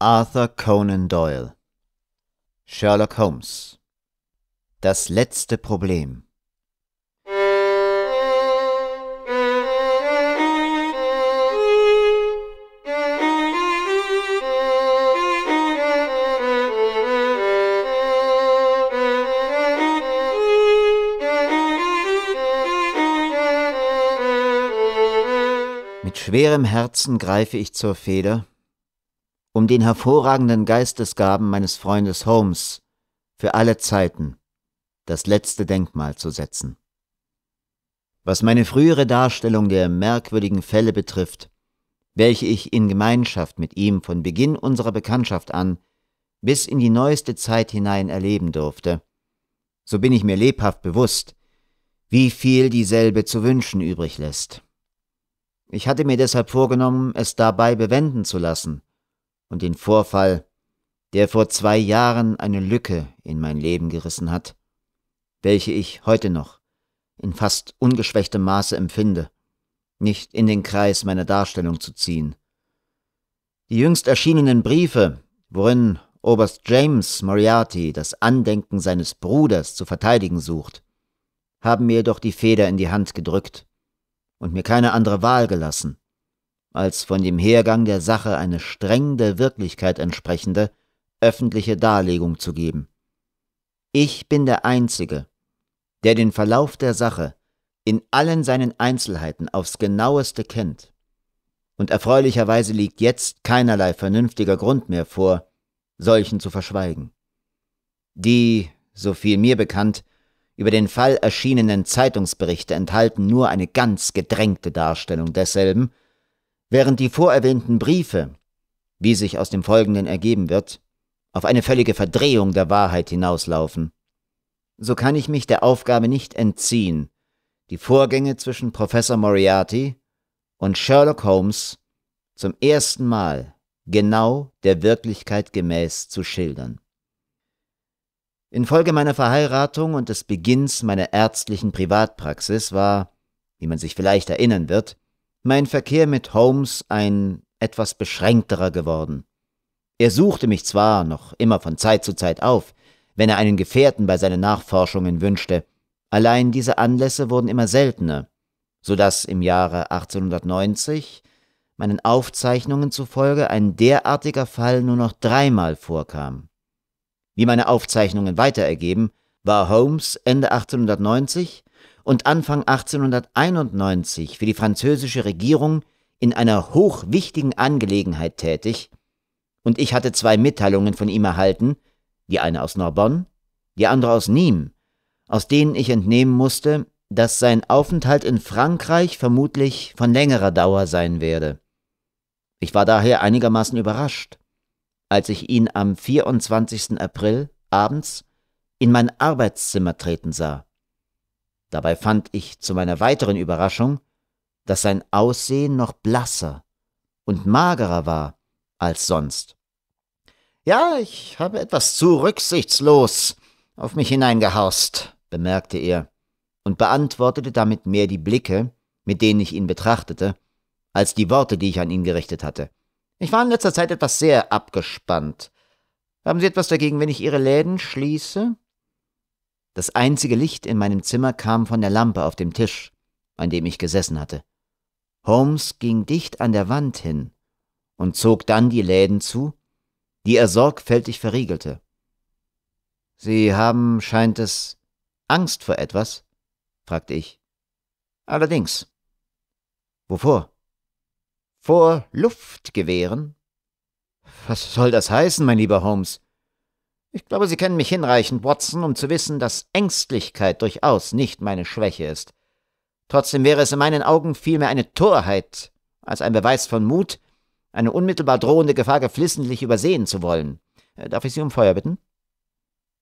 Arthur Conan Doyle Sherlock Holmes Das letzte Problem Mit schwerem Herzen greife ich zur Feder um den hervorragenden Geistesgaben meines Freundes Holmes für alle Zeiten das letzte Denkmal zu setzen. Was meine frühere Darstellung der merkwürdigen Fälle betrifft, welche ich in Gemeinschaft mit ihm von Beginn unserer Bekanntschaft an bis in die neueste Zeit hinein erleben durfte, so bin ich mir lebhaft bewusst, wie viel dieselbe zu wünschen übrig lässt. Ich hatte mir deshalb vorgenommen, es dabei bewenden zu lassen und den Vorfall, der vor zwei Jahren eine Lücke in mein Leben gerissen hat, welche ich heute noch in fast ungeschwächtem Maße empfinde, nicht in den Kreis meiner Darstellung zu ziehen. Die jüngst erschienenen Briefe, worin Oberst James Moriarty das Andenken seines Bruders zu verteidigen sucht, haben mir jedoch die Feder in die Hand gedrückt und mir keine andere Wahl gelassen, als von dem Hergang der Sache eine streng der Wirklichkeit entsprechende öffentliche Darlegung zu geben. Ich bin der Einzige, der den Verlauf der Sache in allen seinen Einzelheiten aufs genaueste kennt. Und erfreulicherweise liegt jetzt keinerlei vernünftiger Grund mehr vor, solchen zu verschweigen. Die, so viel mir bekannt, über den Fall erschienenen Zeitungsberichte enthalten nur eine ganz gedrängte Darstellung desselben, während die vorerwähnten Briefe, wie sich aus dem Folgenden ergeben wird, auf eine völlige Verdrehung der Wahrheit hinauslaufen, so kann ich mich der Aufgabe nicht entziehen, die Vorgänge zwischen Professor Moriarty und Sherlock Holmes zum ersten Mal genau der Wirklichkeit gemäß zu schildern. Infolge meiner Verheiratung und des Beginns meiner ärztlichen Privatpraxis war, wie man sich vielleicht erinnern wird, mein Verkehr mit Holmes ein etwas beschränkterer geworden. Er suchte mich zwar noch immer von Zeit zu Zeit auf, wenn er einen Gefährten bei seinen Nachforschungen wünschte, allein diese Anlässe wurden immer seltener, so dass im Jahre 1890 meinen Aufzeichnungen zufolge ein derartiger Fall nur noch dreimal vorkam. Wie meine Aufzeichnungen weiterergeben, war Holmes Ende 1890 und Anfang 1891 für die französische Regierung in einer hochwichtigen Angelegenheit tätig, und ich hatte zwei Mitteilungen von ihm erhalten, die eine aus Narbonne, die andere aus Nîmes, aus denen ich entnehmen musste, dass sein Aufenthalt in Frankreich vermutlich von längerer Dauer sein werde. Ich war daher einigermaßen überrascht, als ich ihn am 24. April abends in mein Arbeitszimmer treten sah. Dabei fand ich zu meiner weiteren Überraschung, dass sein Aussehen noch blasser und magerer war als sonst. Ja, ich habe etwas zu rücksichtslos auf mich hineingehaust, bemerkte er und beantwortete damit mehr die Blicke, mit denen ich ihn betrachtete, als die Worte, die ich an ihn gerichtet hatte. Ich war in letzter Zeit etwas sehr abgespannt. Haben Sie etwas dagegen, wenn ich Ihre Läden schließe? Das einzige Licht in meinem Zimmer kam von der Lampe auf dem Tisch, an dem ich gesessen hatte. Holmes ging dicht an der Wand hin und zog dann die Läden zu, die er sorgfältig verriegelte. Sie haben, scheint es, Angst vor etwas? fragte ich. Allerdings. Wovor? Vor Luftgewehren? Was soll das heißen, mein lieber Holmes? Ich glaube, Sie kennen mich hinreichend, Watson, um zu wissen, dass Ängstlichkeit durchaus nicht meine Schwäche ist. Trotzdem wäre es in meinen Augen vielmehr eine Torheit als ein Beweis von Mut, eine unmittelbar drohende Gefahr geflissentlich übersehen zu wollen. Äh, darf ich Sie um Feuer bitten?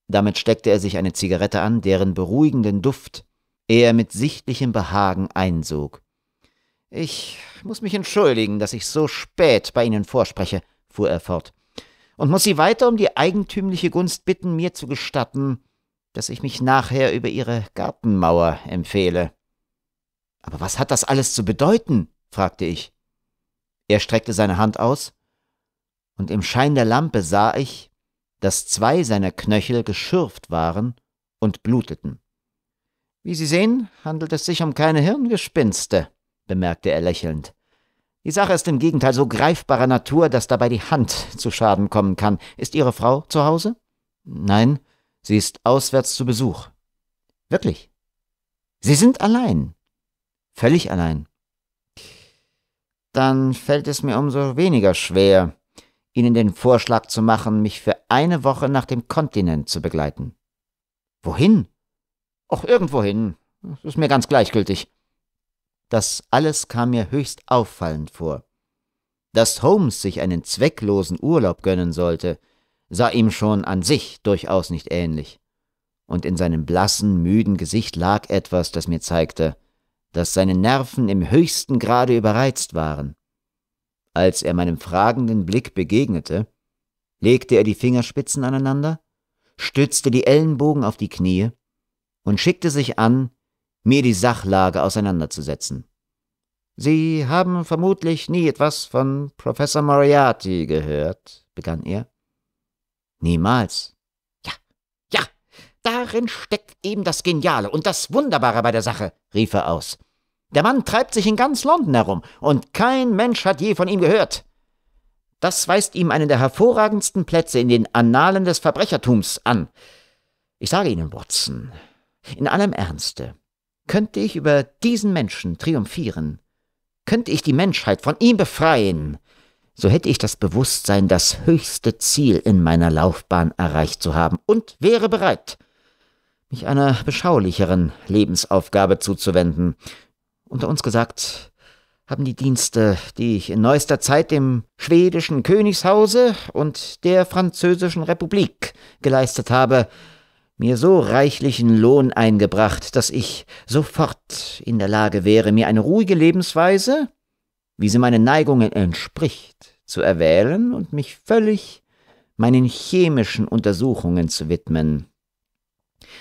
Damit steckte er sich eine Zigarette an, deren beruhigenden Duft er mit sichtlichem Behagen einsog. Ich muss mich entschuldigen, dass ich so spät bei Ihnen vorspreche, fuhr er fort und muss Sie weiter um die eigentümliche Gunst bitten, mir zu gestatten, dass ich mich nachher über Ihre Gartenmauer empfehle. Aber was hat das alles zu bedeuten? fragte ich. Er streckte seine Hand aus, und im Schein der Lampe sah ich, dass zwei seiner Knöchel geschürft waren und bluteten. Wie Sie sehen, handelt es sich um keine Hirngespinste, bemerkte er lächelnd. Die Sache ist im Gegenteil so greifbarer Natur, dass dabei die Hand zu Schaden kommen kann. Ist Ihre Frau zu Hause? Nein, sie ist auswärts zu Besuch. Wirklich? Sie sind allein. Völlig allein. Dann fällt es mir umso weniger schwer, Ihnen den Vorschlag zu machen, mich für eine Woche nach dem Kontinent zu begleiten. Wohin? Och, irgendwohin. Das ist mir ganz gleichgültig. Das alles kam mir höchst auffallend vor. Dass Holmes sich einen zwecklosen Urlaub gönnen sollte, sah ihm schon an sich durchaus nicht ähnlich. Und in seinem blassen, müden Gesicht lag etwas, das mir zeigte, dass seine Nerven im höchsten Grade überreizt waren. Als er meinem fragenden Blick begegnete, legte er die Fingerspitzen aneinander, stützte die Ellenbogen auf die Knie und schickte sich an, mir die Sachlage auseinanderzusetzen. Sie haben vermutlich nie etwas von Professor Moriarty gehört, begann er. Niemals. Ja, ja, darin steckt eben das Geniale und das Wunderbare bei der Sache, rief er aus. Der Mann treibt sich in ganz London herum, und kein Mensch hat je von ihm gehört. Das weist ihm einen der hervorragendsten Plätze in den Annalen des Verbrechertums an. Ich sage Ihnen, Watson, in allem Ernste, könnte ich über diesen Menschen triumphieren, könnte ich die Menschheit von ihm befreien, so hätte ich das Bewusstsein, das höchste Ziel in meiner Laufbahn erreicht zu haben und wäre bereit, mich einer beschaulicheren Lebensaufgabe zuzuwenden. Unter uns gesagt, haben die Dienste, die ich in neuester Zeit dem schwedischen Königshause und der französischen Republik geleistet habe, mir so reichlichen Lohn eingebracht, dass ich sofort in der Lage wäre, mir eine ruhige Lebensweise, wie sie meinen Neigungen entspricht, zu erwählen und mich völlig meinen chemischen Untersuchungen zu widmen.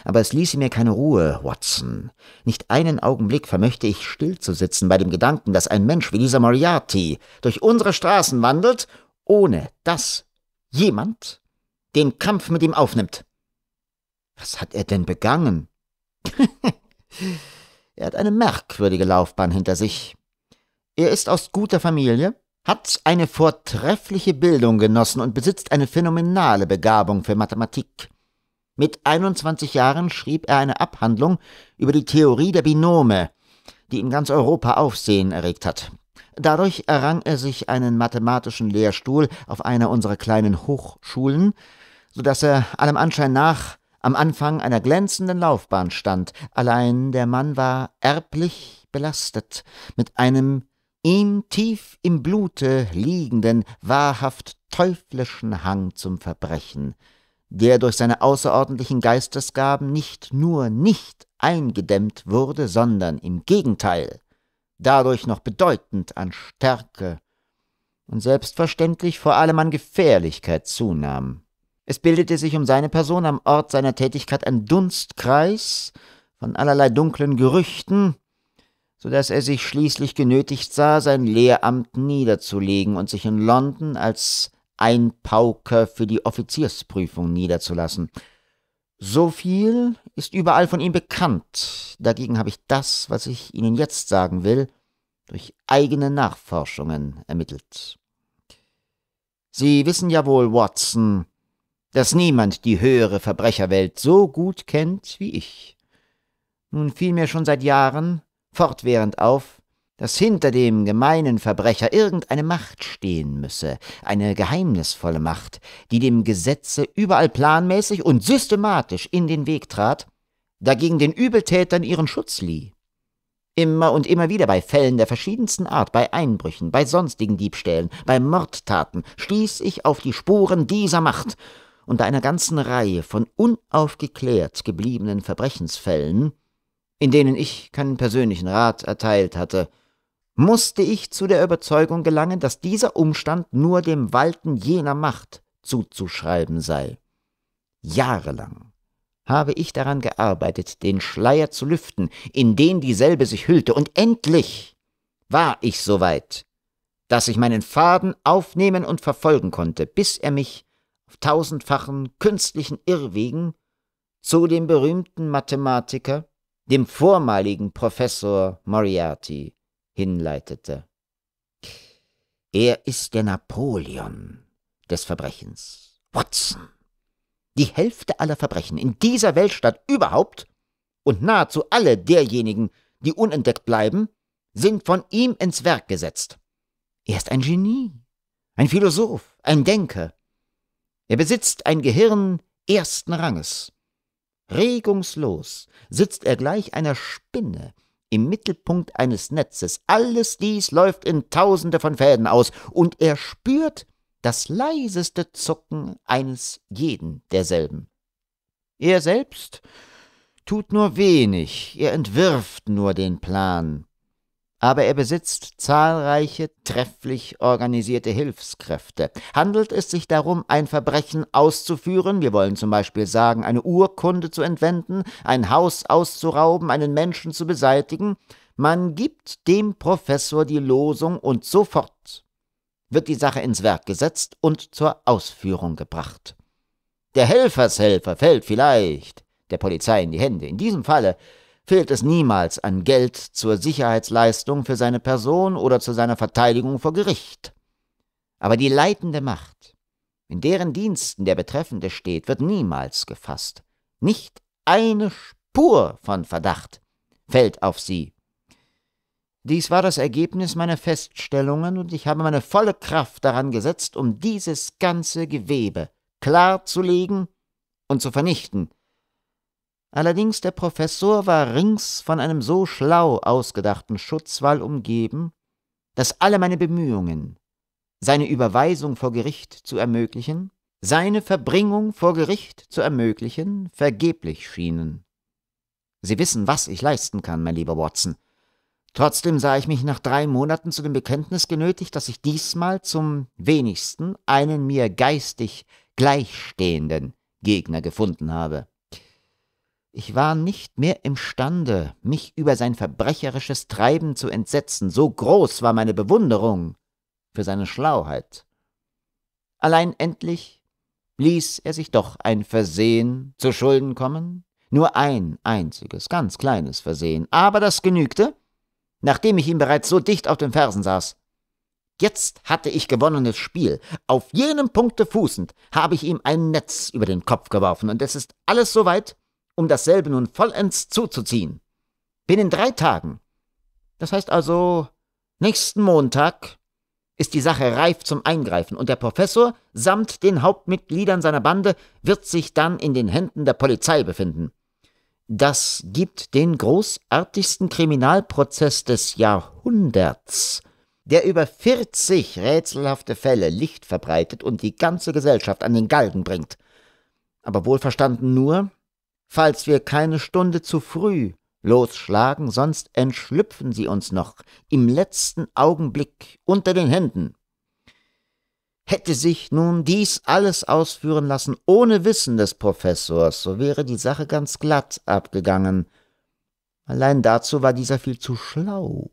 Aber es ließe mir keine Ruhe, Watson. Nicht einen Augenblick vermöchte ich stillzusitzen bei dem Gedanken, dass ein Mensch wie dieser Moriarty durch unsere Straßen wandelt, ohne dass jemand den Kampf mit ihm aufnimmt. Was hat er denn begangen? er hat eine merkwürdige Laufbahn hinter sich. Er ist aus guter Familie, hat eine vortreffliche Bildung genossen und besitzt eine phänomenale Begabung für Mathematik. Mit 21 Jahren schrieb er eine Abhandlung über die Theorie der Binome, die in ganz Europa Aufsehen erregt hat. Dadurch errang er sich einen mathematischen Lehrstuhl auf einer unserer kleinen Hochschulen, sodass er allem Anschein nach am Anfang einer glänzenden Laufbahn stand, allein der Mann war erblich belastet mit einem ihm tief im Blute liegenden, wahrhaft teuflischen Hang zum Verbrechen, der durch seine außerordentlichen Geistesgaben nicht nur nicht eingedämmt wurde, sondern im Gegenteil dadurch noch bedeutend an Stärke und selbstverständlich vor allem an Gefährlichkeit zunahm. Es bildete sich um seine Person am Ort seiner Tätigkeit ein Dunstkreis von allerlei dunklen Gerüchten, so dass er sich schließlich genötigt sah, sein Lehramt niederzulegen und sich in London als Einpauker für die Offiziersprüfung niederzulassen. So viel ist überall von ihm bekannt, dagegen habe ich das, was ich Ihnen jetzt sagen will, durch eigene Nachforschungen ermittelt. Sie wissen ja wohl, Watson, dass niemand die höhere Verbrecherwelt so gut kennt wie ich. Nun fiel mir schon seit Jahren fortwährend auf, dass hinter dem gemeinen Verbrecher irgendeine Macht stehen müsse, eine geheimnisvolle Macht, die dem Gesetze überall planmäßig und systematisch in den Weg trat, dagegen den Übeltätern ihren Schutz lieh. Immer und immer wieder bei Fällen der verschiedensten Art, bei Einbrüchen, bei sonstigen Diebstählen, bei Mordtaten stieß ich auf die Spuren dieser Macht unter einer ganzen Reihe von unaufgeklärt gebliebenen Verbrechensfällen, in denen ich keinen persönlichen Rat erteilt hatte, musste ich zu der Überzeugung gelangen, dass dieser Umstand nur dem Walten jener Macht zuzuschreiben sei. Jahrelang habe ich daran gearbeitet, den Schleier zu lüften, in den dieselbe sich hüllte, und endlich war ich so weit, dass ich meinen Faden aufnehmen und verfolgen konnte, bis er mich tausendfachen künstlichen Irrwegen zu dem berühmten Mathematiker, dem vormaligen Professor Moriarty, hinleitete. Er ist der Napoleon des Verbrechens. Watson. Die Hälfte aller Verbrechen in dieser Weltstadt überhaupt und nahezu alle derjenigen, die unentdeckt bleiben, sind von ihm ins Werk gesetzt. Er ist ein Genie, ein Philosoph, ein Denker, er besitzt ein Gehirn ersten Ranges. Regungslos sitzt er gleich einer Spinne im Mittelpunkt eines Netzes. Alles dies läuft in Tausende von Fäden aus, und er spürt das leiseste Zucken eines jeden derselben. Er selbst tut nur wenig, er entwirft nur den Plan, aber er besitzt zahlreiche trefflich organisierte Hilfskräfte. Handelt es sich darum, ein Verbrechen auszuführen, wir wollen zum Beispiel sagen, eine Urkunde zu entwenden, ein Haus auszurauben, einen Menschen zu beseitigen, man gibt dem Professor die Losung und sofort wird die Sache ins Werk gesetzt und zur Ausführung gebracht. Der Helfershelfer fällt vielleicht der Polizei in die Hände. In diesem Falle fehlt es niemals an Geld zur Sicherheitsleistung für seine Person oder zu seiner Verteidigung vor Gericht. Aber die leitende Macht, in deren Diensten der Betreffende steht, wird niemals gefasst. Nicht eine Spur von Verdacht fällt auf sie. Dies war das Ergebnis meiner Feststellungen, und ich habe meine volle Kraft daran gesetzt, um dieses ganze Gewebe klarzulegen und zu vernichten, Allerdings der Professor war rings von einem so schlau ausgedachten Schutzwall umgeben, dass alle meine Bemühungen, seine Überweisung vor Gericht zu ermöglichen, seine Verbringung vor Gericht zu ermöglichen, vergeblich schienen. Sie wissen, was ich leisten kann, mein lieber Watson. Trotzdem sah ich mich nach drei Monaten zu dem Bekenntnis genötigt, dass ich diesmal zum wenigsten einen mir geistig gleichstehenden Gegner gefunden habe. Ich war nicht mehr imstande, mich über sein verbrecherisches Treiben zu entsetzen, so groß war meine Bewunderung für seine Schlauheit. Allein endlich ließ er sich doch ein Versehen zu Schulden kommen, nur ein einziges, ganz kleines Versehen, aber das genügte, nachdem ich ihm bereits so dicht auf den Fersen saß. Jetzt hatte ich gewonnenes Spiel. Auf jenem Punkte fußend habe ich ihm ein Netz über den Kopf geworfen, und es ist alles soweit, um dasselbe nun vollends zuzuziehen. Binnen drei Tagen. Das heißt also, nächsten Montag ist die Sache reif zum Eingreifen und der Professor samt den Hauptmitgliedern seiner Bande wird sich dann in den Händen der Polizei befinden. Das gibt den großartigsten Kriminalprozess des Jahrhunderts, der über 40 rätselhafte Fälle Licht verbreitet und die ganze Gesellschaft an den Galgen bringt. Aber wohlverstanden nur, Falls wir keine Stunde zu früh losschlagen, sonst entschlüpfen sie uns noch im letzten Augenblick unter den Händen. Hätte sich nun dies alles ausführen lassen ohne Wissen des Professors, so wäre die Sache ganz glatt abgegangen. Allein dazu war dieser viel zu schlau.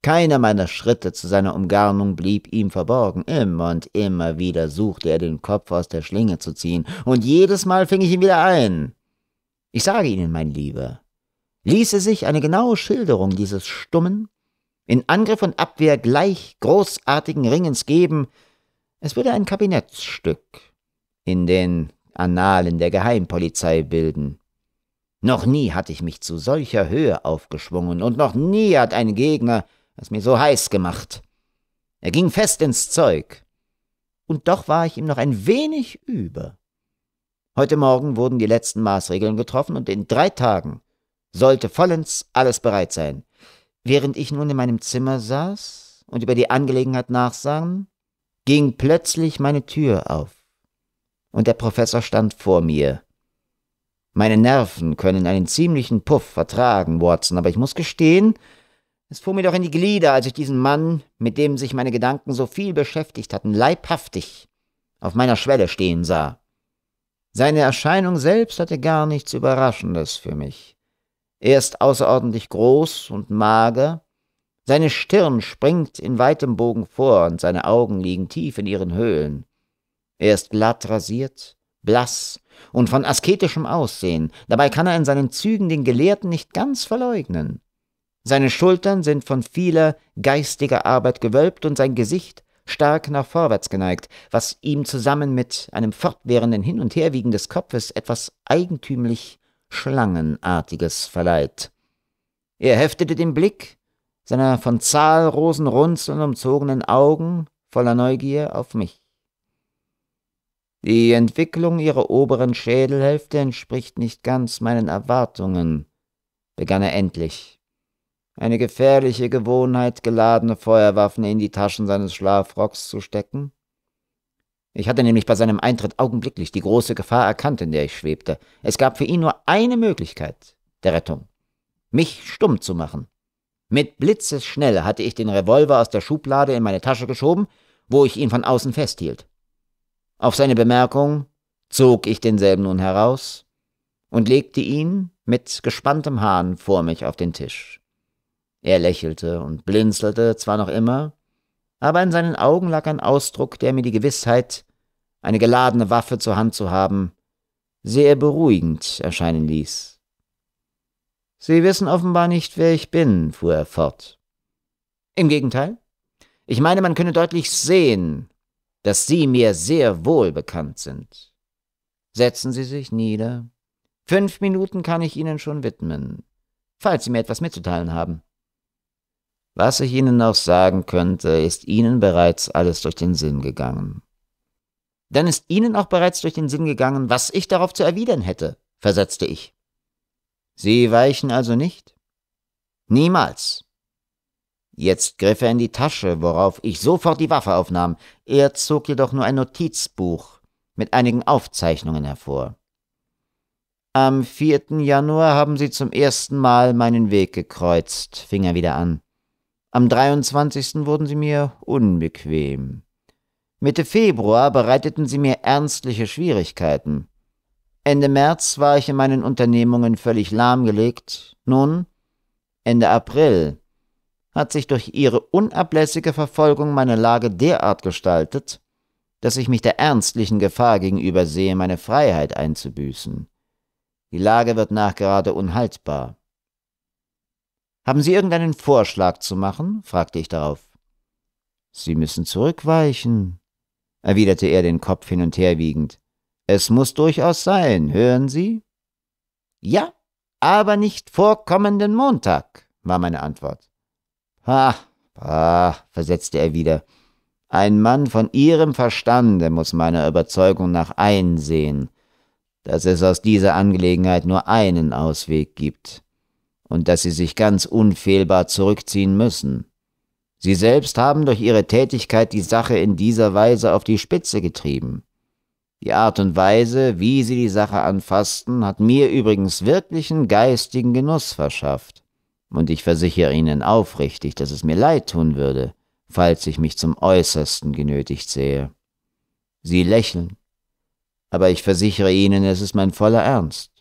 Keiner meiner Schritte zu seiner Umgarnung blieb ihm verborgen. Immer und immer wieder suchte er den Kopf aus der Schlinge zu ziehen, und jedes Mal fing ich ihn wieder ein. Ich sage Ihnen, mein Lieber, ließe sich eine genaue Schilderung dieses stummen, in Angriff und Abwehr gleich großartigen Ringens geben, es würde ein Kabinettsstück in den Annalen der Geheimpolizei bilden. Noch nie hatte ich mich zu solcher Höhe aufgeschwungen, und noch nie hat ein Gegner es mir so heiß gemacht. Er ging fest ins Zeug, und doch war ich ihm noch ein wenig über. Heute Morgen wurden die letzten Maßregeln getroffen und in drei Tagen sollte vollends alles bereit sein. Während ich nun in meinem Zimmer saß und über die Angelegenheit nachsah, ging plötzlich meine Tür auf und der Professor stand vor mir. Meine Nerven können einen ziemlichen Puff vertragen, Watson, aber ich muss gestehen, es fuhr mir doch in die Glieder, als ich diesen Mann, mit dem sich meine Gedanken so viel beschäftigt hatten, leibhaftig auf meiner Schwelle stehen sah. Seine Erscheinung selbst hatte gar nichts Überraschendes für mich. Er ist außerordentlich groß und mager, seine Stirn springt in weitem Bogen vor und seine Augen liegen tief in ihren Höhlen. Er ist glatt rasiert, blass und von asketischem Aussehen, dabei kann er in seinen Zügen den Gelehrten nicht ganz verleugnen. Seine Schultern sind von vieler geistiger Arbeit gewölbt und sein Gesicht stark nach vorwärts geneigt, was ihm zusammen mit einem fortwährenden Hin- und Herwiegen des Kopfes etwas eigentümlich Schlangenartiges verleiht. Er heftete den Blick seiner von zahllosen Runzeln umzogenen Augen voller Neugier auf mich. Die Entwicklung ihrer oberen Schädelhälfte entspricht nicht ganz meinen Erwartungen, begann er endlich eine gefährliche Gewohnheit, geladene Feuerwaffen in die Taschen seines Schlafrocks zu stecken? Ich hatte nämlich bei seinem Eintritt augenblicklich die große Gefahr erkannt, in der ich schwebte. Es gab für ihn nur eine Möglichkeit der Rettung. Mich stumm zu machen. Mit Blitzesschnelle hatte ich den Revolver aus der Schublade in meine Tasche geschoben, wo ich ihn von außen festhielt. Auf seine Bemerkung zog ich denselben nun heraus und legte ihn mit gespanntem Hahn vor mich auf den Tisch. Er lächelte und blinzelte zwar noch immer, aber in seinen Augen lag ein Ausdruck, der mir die Gewissheit, eine geladene Waffe zur Hand zu haben, sehr beruhigend erscheinen ließ. Sie wissen offenbar nicht, wer ich bin, fuhr er fort. Im Gegenteil. Ich meine, man könne deutlich sehen, dass Sie mir sehr wohl bekannt sind. Setzen Sie sich nieder. Fünf Minuten kann ich Ihnen schon widmen, falls Sie mir etwas mitzuteilen haben. Was ich Ihnen noch sagen könnte, ist Ihnen bereits alles durch den Sinn gegangen. Dann ist Ihnen auch bereits durch den Sinn gegangen, was ich darauf zu erwidern hätte, versetzte ich. Sie weichen also nicht? Niemals. Jetzt griff er in die Tasche, worauf ich sofort die Waffe aufnahm. Er zog jedoch nur ein Notizbuch mit einigen Aufzeichnungen hervor. Am 4. Januar haben Sie zum ersten Mal meinen Weg gekreuzt, fing er wieder an. Am 23. wurden sie mir unbequem. Mitte Februar bereiteten sie mir ernstliche Schwierigkeiten. Ende März war ich in meinen Unternehmungen völlig lahmgelegt. Nun, Ende April hat sich durch ihre unablässige Verfolgung meine Lage derart gestaltet, dass ich mich der ernstlichen Gefahr gegenüber sehe, meine Freiheit einzubüßen. Die Lage wird nachgerade unhaltbar. Haben Sie irgendeinen Vorschlag zu machen? fragte ich darauf. Sie müssen zurückweichen, erwiderte er den Kopf hin und her wiegend. Es muss durchaus sein, hören Sie? Ja, aber nicht vor kommenden Montag, war meine Antwort. Ha, ha, versetzte er wieder. Ein Mann von Ihrem Verstande muss meiner Überzeugung nach einsehen, dass es aus dieser Angelegenheit nur einen Ausweg gibt und dass sie sich ganz unfehlbar zurückziehen müssen. Sie selbst haben durch ihre Tätigkeit die Sache in dieser Weise auf die Spitze getrieben. Die Art und Weise, wie sie die Sache anfassten, hat mir übrigens wirklichen geistigen Genuss verschafft. Und ich versichere Ihnen aufrichtig, dass es mir leid tun würde, falls ich mich zum Äußersten genötigt sehe. Sie lächeln. Aber ich versichere Ihnen, es ist mein voller Ernst.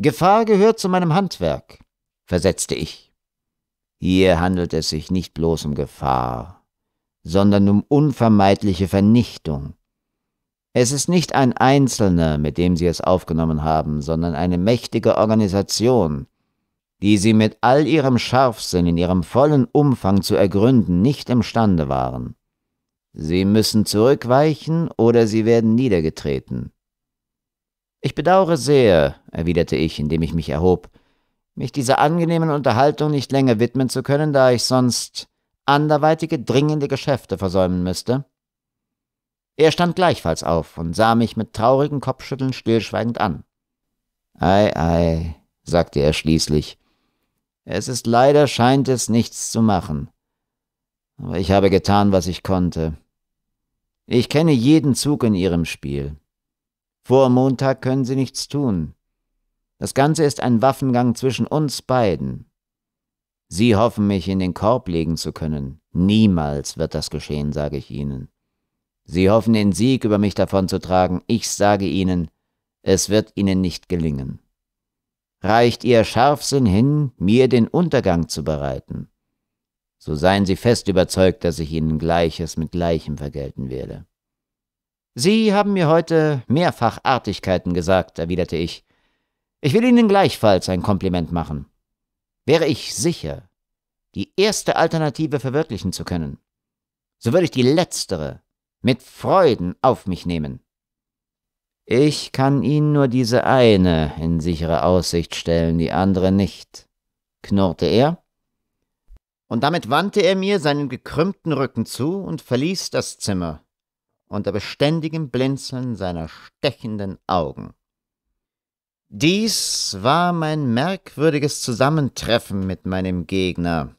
Gefahr gehört zu meinem Handwerk, versetzte ich. Hier handelt es sich nicht bloß um Gefahr, sondern um unvermeidliche Vernichtung. Es ist nicht ein Einzelner, mit dem Sie es aufgenommen haben, sondern eine mächtige Organisation, die Sie mit all Ihrem Scharfsinn in Ihrem vollen Umfang zu ergründen nicht imstande waren. Sie müssen zurückweichen oder Sie werden niedergetreten. Ich bedauere sehr, erwiderte ich, indem ich mich erhob, mich dieser angenehmen Unterhaltung nicht länger widmen zu können, da ich sonst anderweitige dringende Geschäfte versäumen müsste. Er stand gleichfalls auf und sah mich mit traurigen Kopfschütteln stillschweigend an. Ei, ei, sagte er schließlich. Es ist leider scheint es nichts zu machen. Aber ich habe getan, was ich konnte. Ich kenne jeden Zug in ihrem Spiel. Vor Montag können Sie nichts tun. Das Ganze ist ein Waffengang zwischen uns beiden. Sie hoffen, mich in den Korb legen zu können. Niemals wird das geschehen, sage ich Ihnen. Sie hoffen, den Sieg über mich davonzutragen. Ich sage Ihnen, es wird Ihnen nicht gelingen. Reicht Ihr Scharfsinn hin, mir den Untergang zu bereiten? So seien Sie fest überzeugt, dass ich Ihnen Gleiches mit Gleichem vergelten werde. Sie haben mir heute mehrfach Artigkeiten gesagt, erwiderte ich. Ich will Ihnen gleichfalls ein Kompliment machen. Wäre ich sicher, die erste Alternative verwirklichen zu können, so würde ich die letztere mit Freuden auf mich nehmen. Ich kann Ihnen nur diese eine in sichere Aussicht stellen, die andere nicht, knurrte er. Und damit wandte er mir seinen gekrümmten Rücken zu und verließ das Zimmer unter beständigem Blinzeln seiner stechenden Augen. Dies war mein merkwürdiges Zusammentreffen mit meinem Gegner.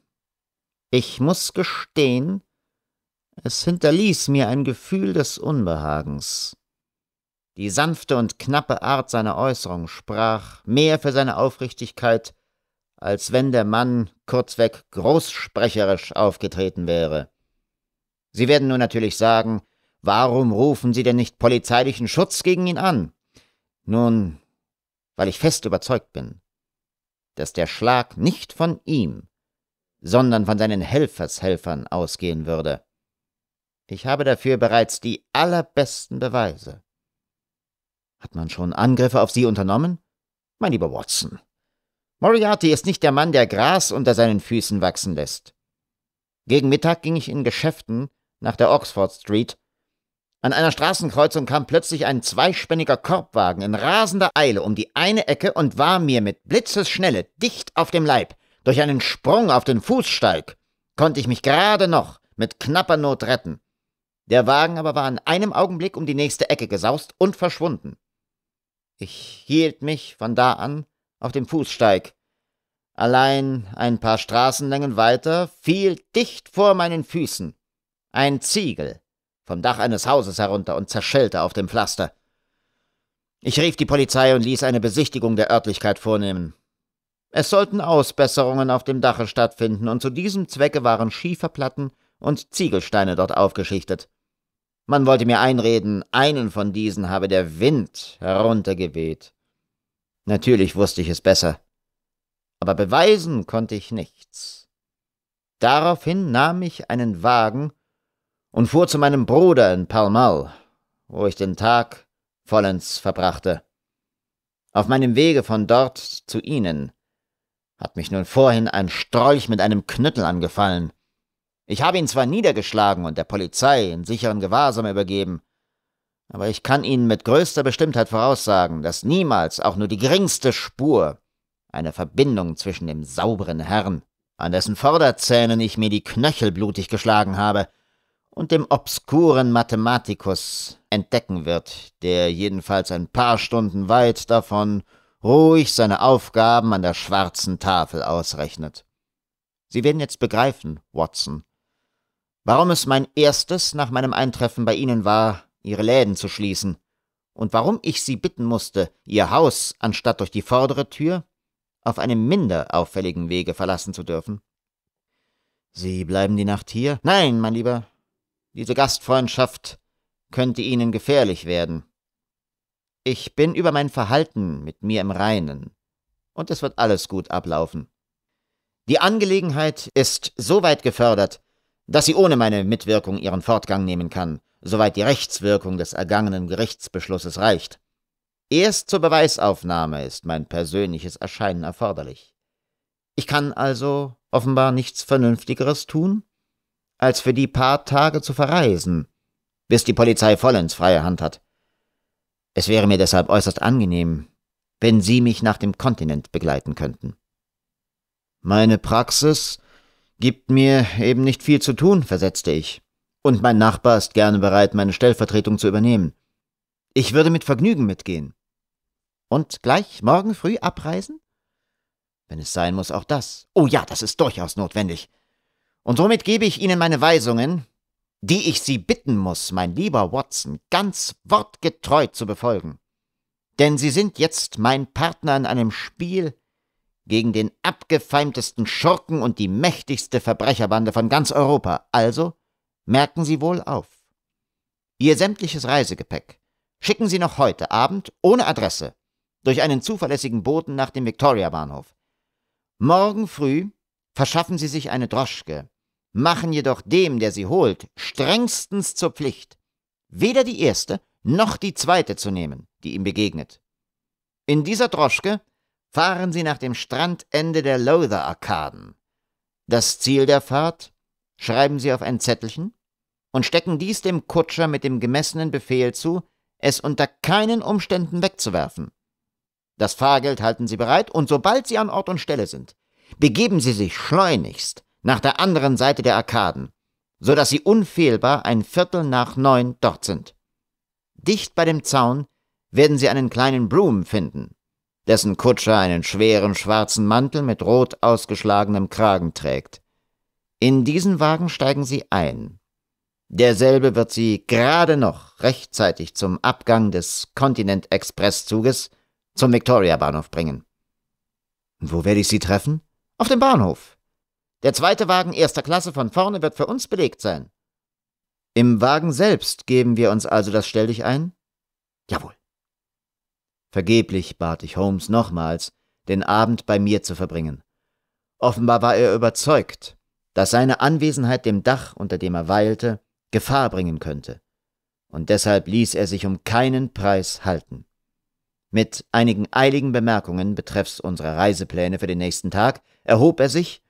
Ich muss gestehen, es hinterließ mir ein Gefühl des Unbehagens. Die sanfte und knappe Art seiner Äußerung sprach mehr für seine Aufrichtigkeit, als wenn der Mann kurzweg großsprecherisch aufgetreten wäre. Sie werden nun natürlich sagen, Warum rufen Sie denn nicht polizeilichen Schutz gegen ihn an? Nun, weil ich fest überzeugt bin, dass der Schlag nicht von ihm, sondern von seinen Helfershelfern ausgehen würde. Ich habe dafür bereits die allerbesten Beweise. Hat man schon Angriffe auf Sie unternommen? Mein lieber Watson, Moriarty ist nicht der Mann, der Gras unter seinen Füßen wachsen lässt. Gegen Mittag ging ich in Geschäften nach der Oxford Street an einer Straßenkreuzung kam plötzlich ein zweispänniger Korbwagen in rasender Eile um die eine Ecke und war mir mit blitzesschnelle dicht auf dem Leib. Durch einen Sprung auf den Fußsteig konnte ich mich gerade noch mit knapper Not retten. Der Wagen aber war in einem Augenblick um die nächste Ecke gesaust und verschwunden. Ich hielt mich von da an auf dem Fußsteig. Allein ein paar Straßenlängen weiter fiel dicht vor meinen Füßen ein Ziegel vom Dach eines Hauses herunter und zerschellte auf dem Pflaster. Ich rief die Polizei und ließ eine Besichtigung der Örtlichkeit vornehmen. Es sollten Ausbesserungen auf dem Dache stattfinden, und zu diesem Zwecke waren Schieferplatten und Ziegelsteine dort aufgeschichtet. Man wollte mir einreden, einen von diesen habe der Wind heruntergeweht. Natürlich wusste ich es besser, aber beweisen konnte ich nichts. Daraufhin nahm ich einen Wagen und fuhr zu meinem Bruder in Pall wo ich den Tag vollends verbrachte. Auf meinem Wege von dort zu Ihnen hat mich nun vorhin ein Strolch mit einem Knüttel angefallen. Ich habe ihn zwar niedergeschlagen und der Polizei in sicheren Gewahrsam übergeben, aber ich kann Ihnen mit größter Bestimmtheit voraussagen, dass niemals auch nur die geringste Spur einer Verbindung zwischen dem sauberen Herrn, an dessen Vorderzähnen ich mir die Knöchel blutig geschlagen habe, und dem obskuren Mathematikus entdecken wird, der jedenfalls ein paar Stunden weit davon ruhig seine Aufgaben an der schwarzen Tafel ausrechnet. Sie werden jetzt begreifen, Watson, warum es mein erstes nach meinem Eintreffen bei Ihnen war, Ihre Läden zu schließen, und warum ich Sie bitten musste, Ihr Haus, anstatt durch die vordere Tür, auf einem minder auffälligen Wege verlassen zu dürfen. Sie bleiben die Nacht hier? Nein, mein Lieber, diese Gastfreundschaft könnte Ihnen gefährlich werden. Ich bin über mein Verhalten mit mir im Reinen, und es wird alles gut ablaufen. Die Angelegenheit ist so weit gefördert, dass sie ohne meine Mitwirkung ihren Fortgang nehmen kann, soweit die Rechtswirkung des ergangenen Gerichtsbeschlusses reicht. Erst zur Beweisaufnahme ist mein persönliches Erscheinen erforderlich. Ich kann also offenbar nichts Vernünftigeres tun, als für die paar Tage zu verreisen, bis die Polizei vollends freie Hand hat. Es wäre mir deshalb äußerst angenehm, wenn Sie mich nach dem Kontinent begleiten könnten. Meine Praxis gibt mir eben nicht viel zu tun, versetzte ich, und mein Nachbar ist gerne bereit, meine Stellvertretung zu übernehmen. Ich würde mit Vergnügen mitgehen. Und gleich morgen früh abreisen? Wenn es sein muss, auch das. Oh ja, das ist durchaus notwendig. Und somit gebe ich Ihnen meine Weisungen, die ich Sie bitten muss, mein lieber Watson, ganz wortgetreu zu befolgen. Denn Sie sind jetzt mein Partner in einem Spiel gegen den abgefeimtesten Schurken und die mächtigste Verbrecherbande von ganz Europa. Also merken Sie wohl auf. Ihr sämtliches Reisegepäck schicken Sie noch heute Abend ohne Adresse durch einen zuverlässigen Boten nach dem Victoria-Bahnhof. Morgen früh verschaffen sie sich eine Droschke, machen jedoch dem, der sie holt, strengstens zur Pflicht, weder die erste noch die zweite zu nehmen, die ihm begegnet. In dieser Droschke fahren sie nach dem Strandende der Lowther Arkaden. Das Ziel der Fahrt schreiben sie auf ein Zettelchen und stecken dies dem Kutscher mit dem gemessenen Befehl zu, es unter keinen Umständen wegzuwerfen. Das Fahrgeld halten sie bereit und sobald sie an Ort und Stelle sind, begeben Sie sich schleunigst nach der anderen Seite der Arkaden, so dass Sie unfehlbar ein Viertel nach neun dort sind. Dicht bei dem Zaun werden Sie einen kleinen Broom finden, dessen Kutscher einen schweren schwarzen Mantel mit rot ausgeschlagenem Kragen trägt. In diesen Wagen steigen Sie ein. Derselbe wird Sie gerade noch rechtzeitig zum Abgang des kontinent Express Zuges zum Victoria Bahnhof bringen. Wo werde ich Sie treffen? Auf dem Bahnhof. Der zweite Wagen erster Klasse von vorne wird für uns belegt sein. Im Wagen selbst geben wir uns also das Stell dich ein? Jawohl. Vergeblich bat ich Holmes nochmals, den Abend bei mir zu verbringen. Offenbar war er überzeugt, dass seine Anwesenheit dem Dach, unter dem er weilte, Gefahr bringen könnte, und deshalb ließ er sich um keinen Preis halten. Mit einigen eiligen Bemerkungen betreffs unserer Reisepläne für den nächsten Tag erhob er sich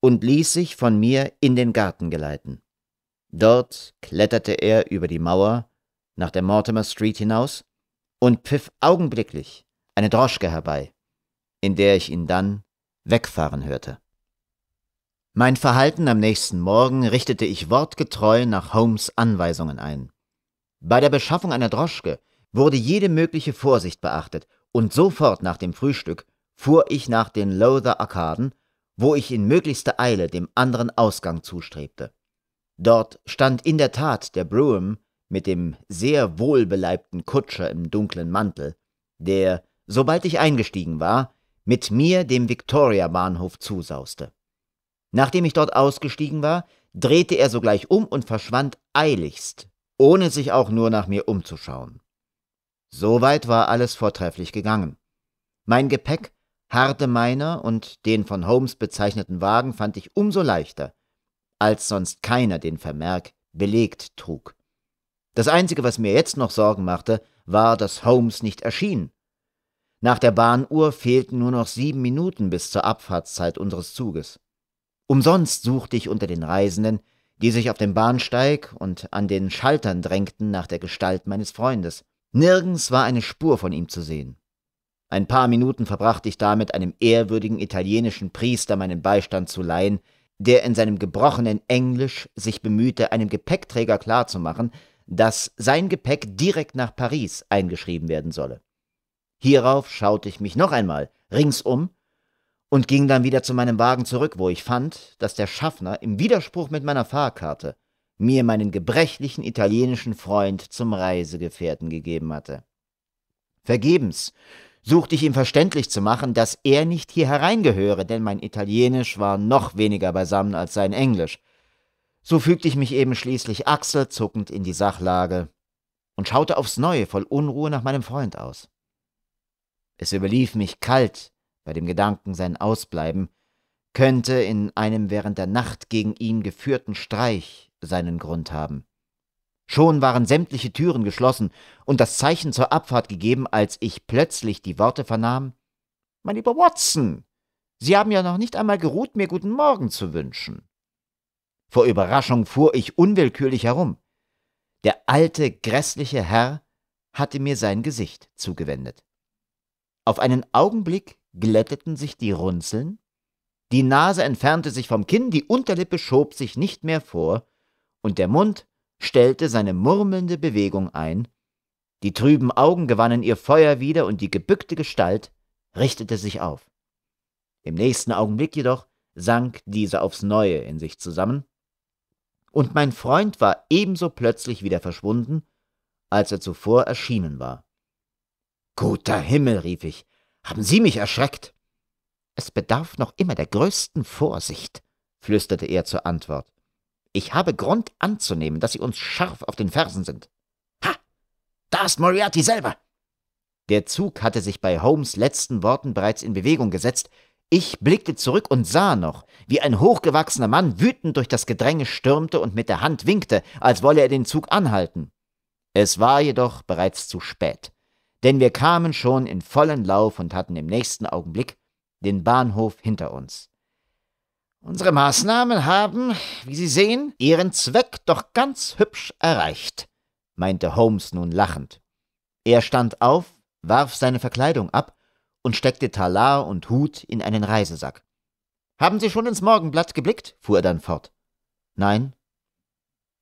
und ließ sich von mir in den Garten geleiten. Dort kletterte er über die Mauer nach der Mortimer Street hinaus und pfiff augenblicklich eine Droschke herbei, in der ich ihn dann wegfahren hörte. Mein Verhalten am nächsten Morgen richtete ich wortgetreu nach Holmes Anweisungen ein. Bei der Beschaffung einer Droschke wurde jede mögliche Vorsicht beachtet, und sofort nach dem Frühstück fuhr ich nach den Lowther Arkaden wo ich in möglichster Eile dem anderen Ausgang zustrebte. Dort stand in der Tat der Brougham mit dem sehr wohlbeleibten Kutscher im dunklen Mantel, der, sobald ich eingestiegen war, mit mir dem Victoria-Bahnhof zusauste. Nachdem ich dort ausgestiegen war, drehte er sogleich um und verschwand eiligst, ohne sich auch nur nach mir umzuschauen. Soweit war alles vortrefflich gegangen. Mein Gepäck Harte meiner und den von Holmes bezeichneten Wagen fand ich umso leichter, als sonst keiner den Vermerk belegt trug. Das Einzige, was mir jetzt noch Sorgen machte, war, dass Holmes nicht erschien. Nach der Bahnuhr fehlten nur noch sieben Minuten bis zur Abfahrtszeit unseres Zuges. Umsonst suchte ich unter den Reisenden, die sich auf dem Bahnsteig und an den Schaltern drängten nach der Gestalt meines Freundes. Nirgends war eine Spur von ihm zu sehen. Ein paar Minuten verbrachte ich damit, einem ehrwürdigen italienischen Priester meinen Beistand zu leihen, der in seinem gebrochenen Englisch sich bemühte, einem Gepäckträger klarzumachen, dass sein Gepäck direkt nach Paris eingeschrieben werden solle. Hierauf schaute ich mich noch einmal ringsum und ging dann wieder zu meinem Wagen zurück, wo ich fand, dass der Schaffner im Widerspruch mit meiner Fahrkarte mir meinen gebrechlichen italienischen Freund zum Reisegefährten gegeben hatte. Vergebens suchte ich ihm verständlich zu machen, dass er nicht hier hereingehöre, denn mein Italienisch war noch weniger beisammen als sein Englisch. So fügte ich mich eben schließlich achselzuckend in die Sachlage und schaute aufs Neue voll Unruhe nach meinem Freund aus. Es überlief mich kalt bei dem Gedanken, sein Ausbleiben könnte in einem während der Nacht gegen ihn geführten Streich seinen Grund haben. Schon waren sämtliche Türen geschlossen und das Zeichen zur Abfahrt gegeben, als ich plötzlich die Worte vernahm Mein lieber Watson, Sie haben ja noch nicht einmal geruht, mir guten Morgen zu wünschen. Vor Überraschung fuhr ich unwillkürlich herum. Der alte, grässliche Herr hatte mir sein Gesicht zugewendet. Auf einen Augenblick glätteten sich die Runzeln, die Nase entfernte sich vom Kinn, die Unterlippe schob sich nicht mehr vor, und der Mund stellte seine murmelnde Bewegung ein, die trüben Augen gewannen ihr Feuer wieder und die gebückte Gestalt richtete sich auf. Im nächsten Augenblick jedoch sank diese aufs neue in sich zusammen, und mein Freund war ebenso plötzlich wieder verschwunden, als er zuvor erschienen war. Guter Himmel, rief ich, haben Sie mich erschreckt? Es bedarf noch immer der größten Vorsicht, flüsterte er zur Antwort. Ich habe Grund anzunehmen, dass Sie uns scharf auf den Fersen sind. Ha! Da ist Moriarty selber! Der Zug hatte sich bei Holmes letzten Worten bereits in Bewegung gesetzt. Ich blickte zurück und sah noch, wie ein hochgewachsener Mann wütend durch das Gedränge stürmte und mit der Hand winkte, als wolle er den Zug anhalten. Es war jedoch bereits zu spät, denn wir kamen schon in vollen Lauf und hatten im nächsten Augenblick den Bahnhof hinter uns. Unsere Maßnahmen haben, wie Sie sehen, ihren Zweck doch ganz hübsch erreicht, meinte Holmes nun lachend. Er stand auf, warf seine Verkleidung ab und steckte Talar und Hut in einen Reisesack. Haben Sie schon ins Morgenblatt geblickt? fuhr er dann fort. Nein.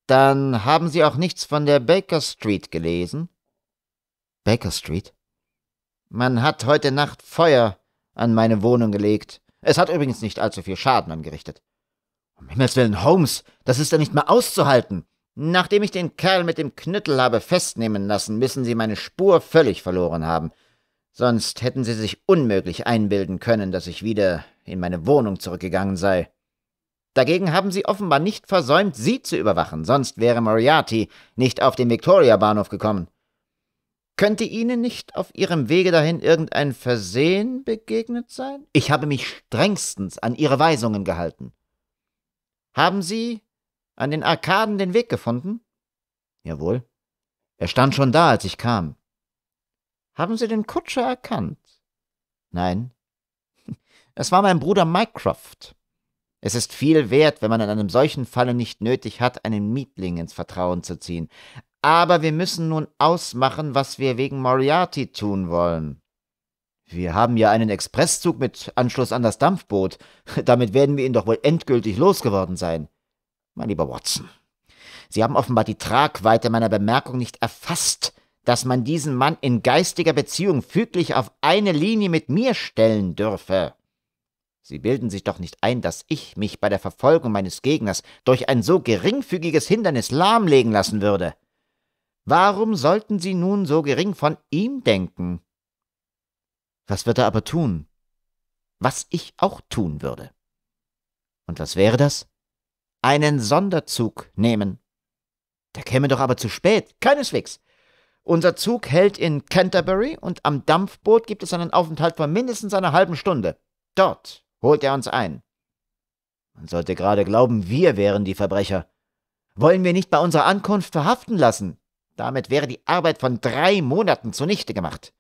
Dann haben Sie auch nichts von der Baker Street gelesen? Baker Street? Man hat heute Nacht Feuer an meine Wohnung gelegt es hat übrigens nicht allzu viel Schaden angerichtet. Um Himmels willen, Holmes, das ist ja nicht mehr auszuhalten. Nachdem ich den Kerl mit dem Knüttel habe festnehmen lassen, müssen Sie meine Spur völlig verloren haben. Sonst hätten Sie sich unmöglich einbilden können, dass ich wieder in meine Wohnung zurückgegangen sei. Dagegen haben Sie offenbar nicht versäumt, Sie zu überwachen, sonst wäre Moriarty nicht auf den Victoria-Bahnhof gekommen. Könnte Ihnen nicht auf Ihrem Wege dahin irgendein Versehen begegnet sein? Ich habe mich strengstens an Ihre Weisungen gehalten. Haben Sie an den Arkaden den Weg gefunden? Jawohl. Er stand schon da, als ich kam. Haben Sie den Kutscher erkannt? Nein. Es war mein Bruder Mycroft. Es ist viel wert, wenn man in einem solchen Falle nicht nötig hat, einen Mietling ins Vertrauen zu ziehen aber wir müssen nun ausmachen, was wir wegen Moriarty tun wollen. Wir haben ja einen Expresszug mit Anschluss an das Dampfboot. Damit werden wir ihn doch wohl endgültig losgeworden sein. Mein lieber Watson, Sie haben offenbar die Tragweite meiner Bemerkung nicht erfasst, dass man diesen Mann in geistiger Beziehung füglich auf eine Linie mit mir stellen dürfe. Sie bilden sich doch nicht ein, dass ich mich bei der Verfolgung meines Gegners durch ein so geringfügiges Hindernis lahmlegen lassen würde. Warum sollten Sie nun so gering von ihm denken? Was wird er aber tun? Was ich auch tun würde. Und was wäre das? Einen Sonderzug nehmen. Der käme doch aber zu spät. Keineswegs. Unser Zug hält in Canterbury und am Dampfboot gibt es einen Aufenthalt von mindestens einer halben Stunde. Dort holt er uns ein. Man sollte gerade glauben, wir wären die Verbrecher. Wollen wir nicht bei unserer Ankunft verhaften lassen? Damit wäre die Arbeit von drei Monaten zunichte gemacht.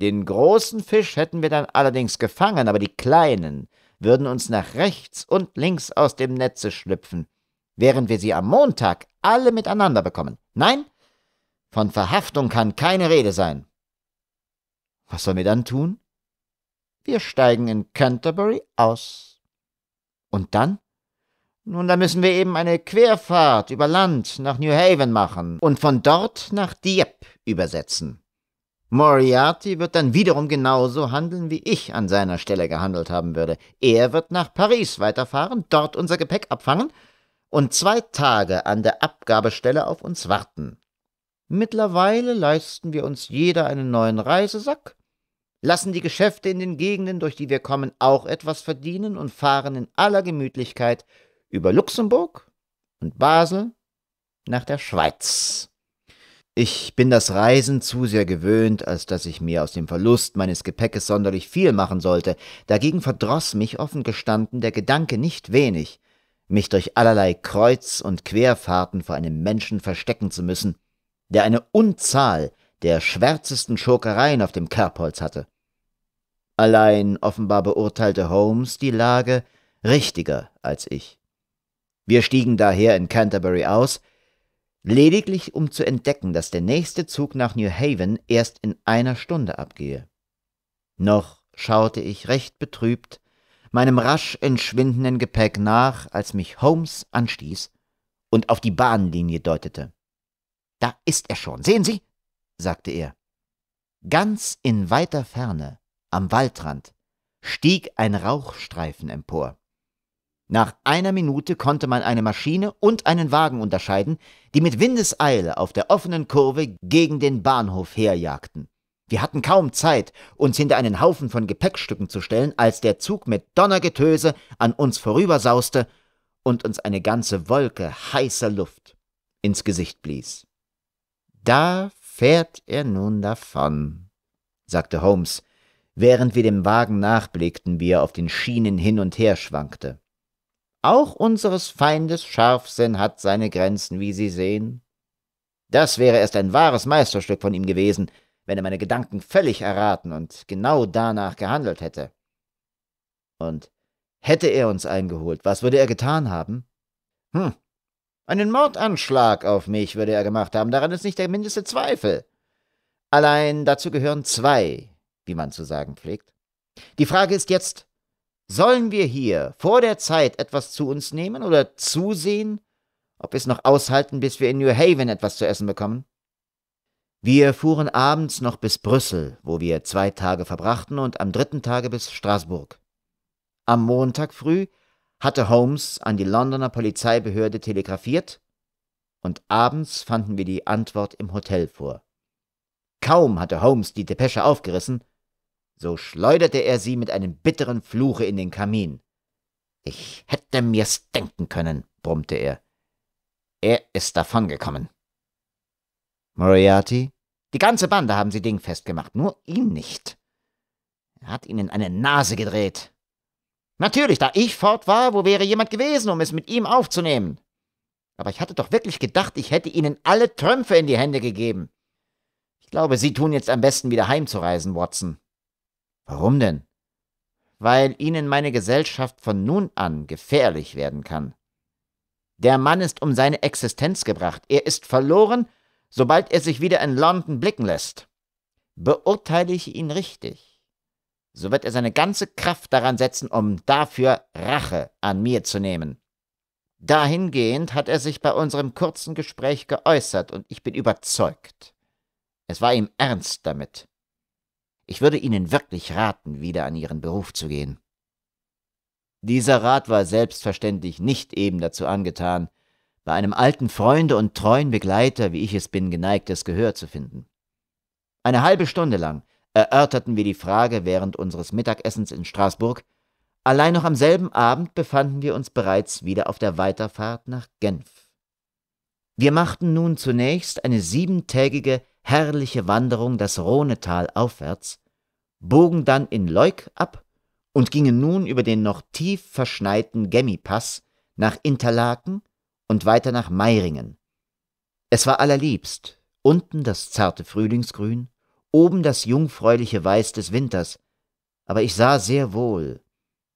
Den großen Fisch hätten wir dann allerdings gefangen, aber die kleinen würden uns nach rechts und links aus dem Netze schlüpfen, während wir sie am Montag alle miteinander bekommen. Nein, von Verhaftung kann keine Rede sein. Was sollen wir dann tun? Wir steigen in Canterbury aus. Und dann? Nun, da müssen wir eben eine Querfahrt über Land nach New Haven machen und von dort nach Dieppe übersetzen. Moriarty wird dann wiederum genauso handeln, wie ich an seiner Stelle gehandelt haben würde. Er wird nach Paris weiterfahren, dort unser Gepäck abfangen und zwei Tage an der Abgabestelle auf uns warten. Mittlerweile leisten wir uns jeder einen neuen Reisesack, lassen die Geschäfte in den Gegenden, durch die wir kommen, auch etwas verdienen und fahren in aller Gemütlichkeit über Luxemburg und Basel nach der Schweiz. Ich bin das Reisen zu sehr gewöhnt, als dass ich mir aus dem Verlust meines Gepäckes sonderlich viel machen sollte. Dagegen verdross mich offen gestanden der Gedanke nicht wenig, mich durch allerlei Kreuz- und Querfahrten vor einem Menschen verstecken zu müssen, der eine Unzahl der schwärzesten Schurkereien auf dem Kerbholz hatte. Allein offenbar beurteilte Holmes die Lage richtiger als ich. Wir stiegen daher in Canterbury aus, lediglich um zu entdecken, dass der nächste Zug nach New Haven erst in einer Stunde abgehe. Noch schaute ich recht betrübt meinem rasch entschwindenden Gepäck nach, als mich Holmes anstieß und auf die Bahnlinie deutete. Da ist er schon, sehen Sie, sagte er. Ganz in weiter Ferne, am Waldrand, stieg ein Rauchstreifen empor. Nach einer Minute konnte man eine Maschine und einen Wagen unterscheiden, die mit Windeseile auf der offenen Kurve gegen den Bahnhof herjagten. Wir hatten kaum Zeit, uns hinter einen Haufen von Gepäckstücken zu stellen, als der Zug mit Donnergetöse an uns vorübersauste und uns eine ganze Wolke heißer Luft ins Gesicht blies. Da fährt er nun davon, sagte Holmes, während wir dem Wagen nachblickten, wie er auf den Schienen hin und her schwankte. Auch unseres Feindes Scharfsinn hat seine Grenzen, wie Sie sehen. Das wäre erst ein wahres Meisterstück von ihm gewesen, wenn er meine Gedanken völlig erraten und genau danach gehandelt hätte. Und hätte er uns eingeholt, was würde er getan haben? Hm, einen Mordanschlag auf mich würde er gemacht haben, daran ist nicht der mindeste Zweifel. Allein dazu gehören zwei, wie man zu sagen pflegt. Die Frage ist jetzt, Sollen wir hier vor der Zeit etwas zu uns nehmen oder zusehen, ob wir es noch aushalten, bis wir in New Haven etwas zu essen bekommen? Wir fuhren abends noch bis Brüssel, wo wir zwei Tage verbrachten, und am dritten Tage bis Straßburg. Am Montag früh hatte Holmes an die Londoner Polizeibehörde telegrafiert, und abends fanden wir die Antwort im Hotel vor. Kaum hatte Holmes die Depesche aufgerissen, so schleuderte er sie mit einem bitteren Fluche in den Kamin. Ich hätte mir's denken können, brummte er. Er ist davongekommen. Moriarty? Die ganze Bande haben sie dingfest gemacht, nur ihn nicht. Er hat ihnen eine Nase gedreht. Natürlich, da ich fort war, wo wäre jemand gewesen, um es mit ihm aufzunehmen? Aber ich hatte doch wirklich gedacht, ich hätte ihnen alle Trümpfe in die Hände gegeben. Ich glaube, Sie tun jetzt am besten, wieder heimzureisen, Watson. Warum denn? Weil Ihnen meine Gesellschaft von nun an gefährlich werden kann. Der Mann ist um seine Existenz gebracht. Er ist verloren, sobald er sich wieder in London blicken lässt. Beurteile ich ihn richtig, so wird er seine ganze Kraft daran setzen, um dafür Rache an mir zu nehmen. Dahingehend hat er sich bei unserem kurzen Gespräch geäußert, und ich bin überzeugt, es war ihm ernst damit. Ich würde Ihnen wirklich raten, wieder an Ihren Beruf zu gehen. Dieser Rat war selbstverständlich nicht eben dazu angetan, bei einem alten Freunde und treuen Begleiter, wie ich es bin, geneigtes Gehör zu finden. Eine halbe Stunde lang erörterten wir die Frage während unseres Mittagessens in Straßburg. Allein noch am selben Abend befanden wir uns bereits wieder auf der Weiterfahrt nach Genf. Wir machten nun zunächst eine siebentägige herrliche Wanderung das Rhonetal aufwärts, bogen dann in Leuk ab und gingen nun über den noch tief verschneiten Gemmipass nach Interlaken und weiter nach Meiringen. Es war allerliebst, unten das zarte Frühlingsgrün, oben das jungfräuliche Weiß des Winters, aber ich sah sehr wohl,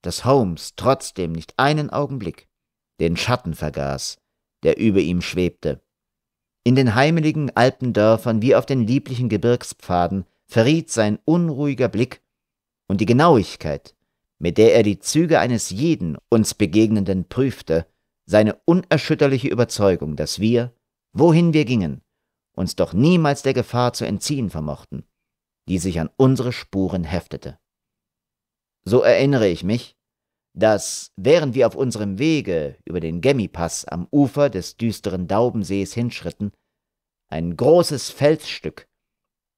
dass Holmes trotzdem nicht einen Augenblick den Schatten vergaß, der über ihm schwebte. In den heimeligen Alpendörfern wie auf den lieblichen Gebirgspfaden verriet sein unruhiger Blick und die Genauigkeit, mit der er die Züge eines jeden uns Begegnenden prüfte, seine unerschütterliche Überzeugung, dass wir, wohin wir gingen, uns doch niemals der Gefahr zu entziehen vermochten, die sich an unsere Spuren heftete. So erinnere ich mich, dass, während wir auf unserem Wege über den Gemmipass am Ufer des düsteren Daubensees hinschritten, ein großes Felsstück,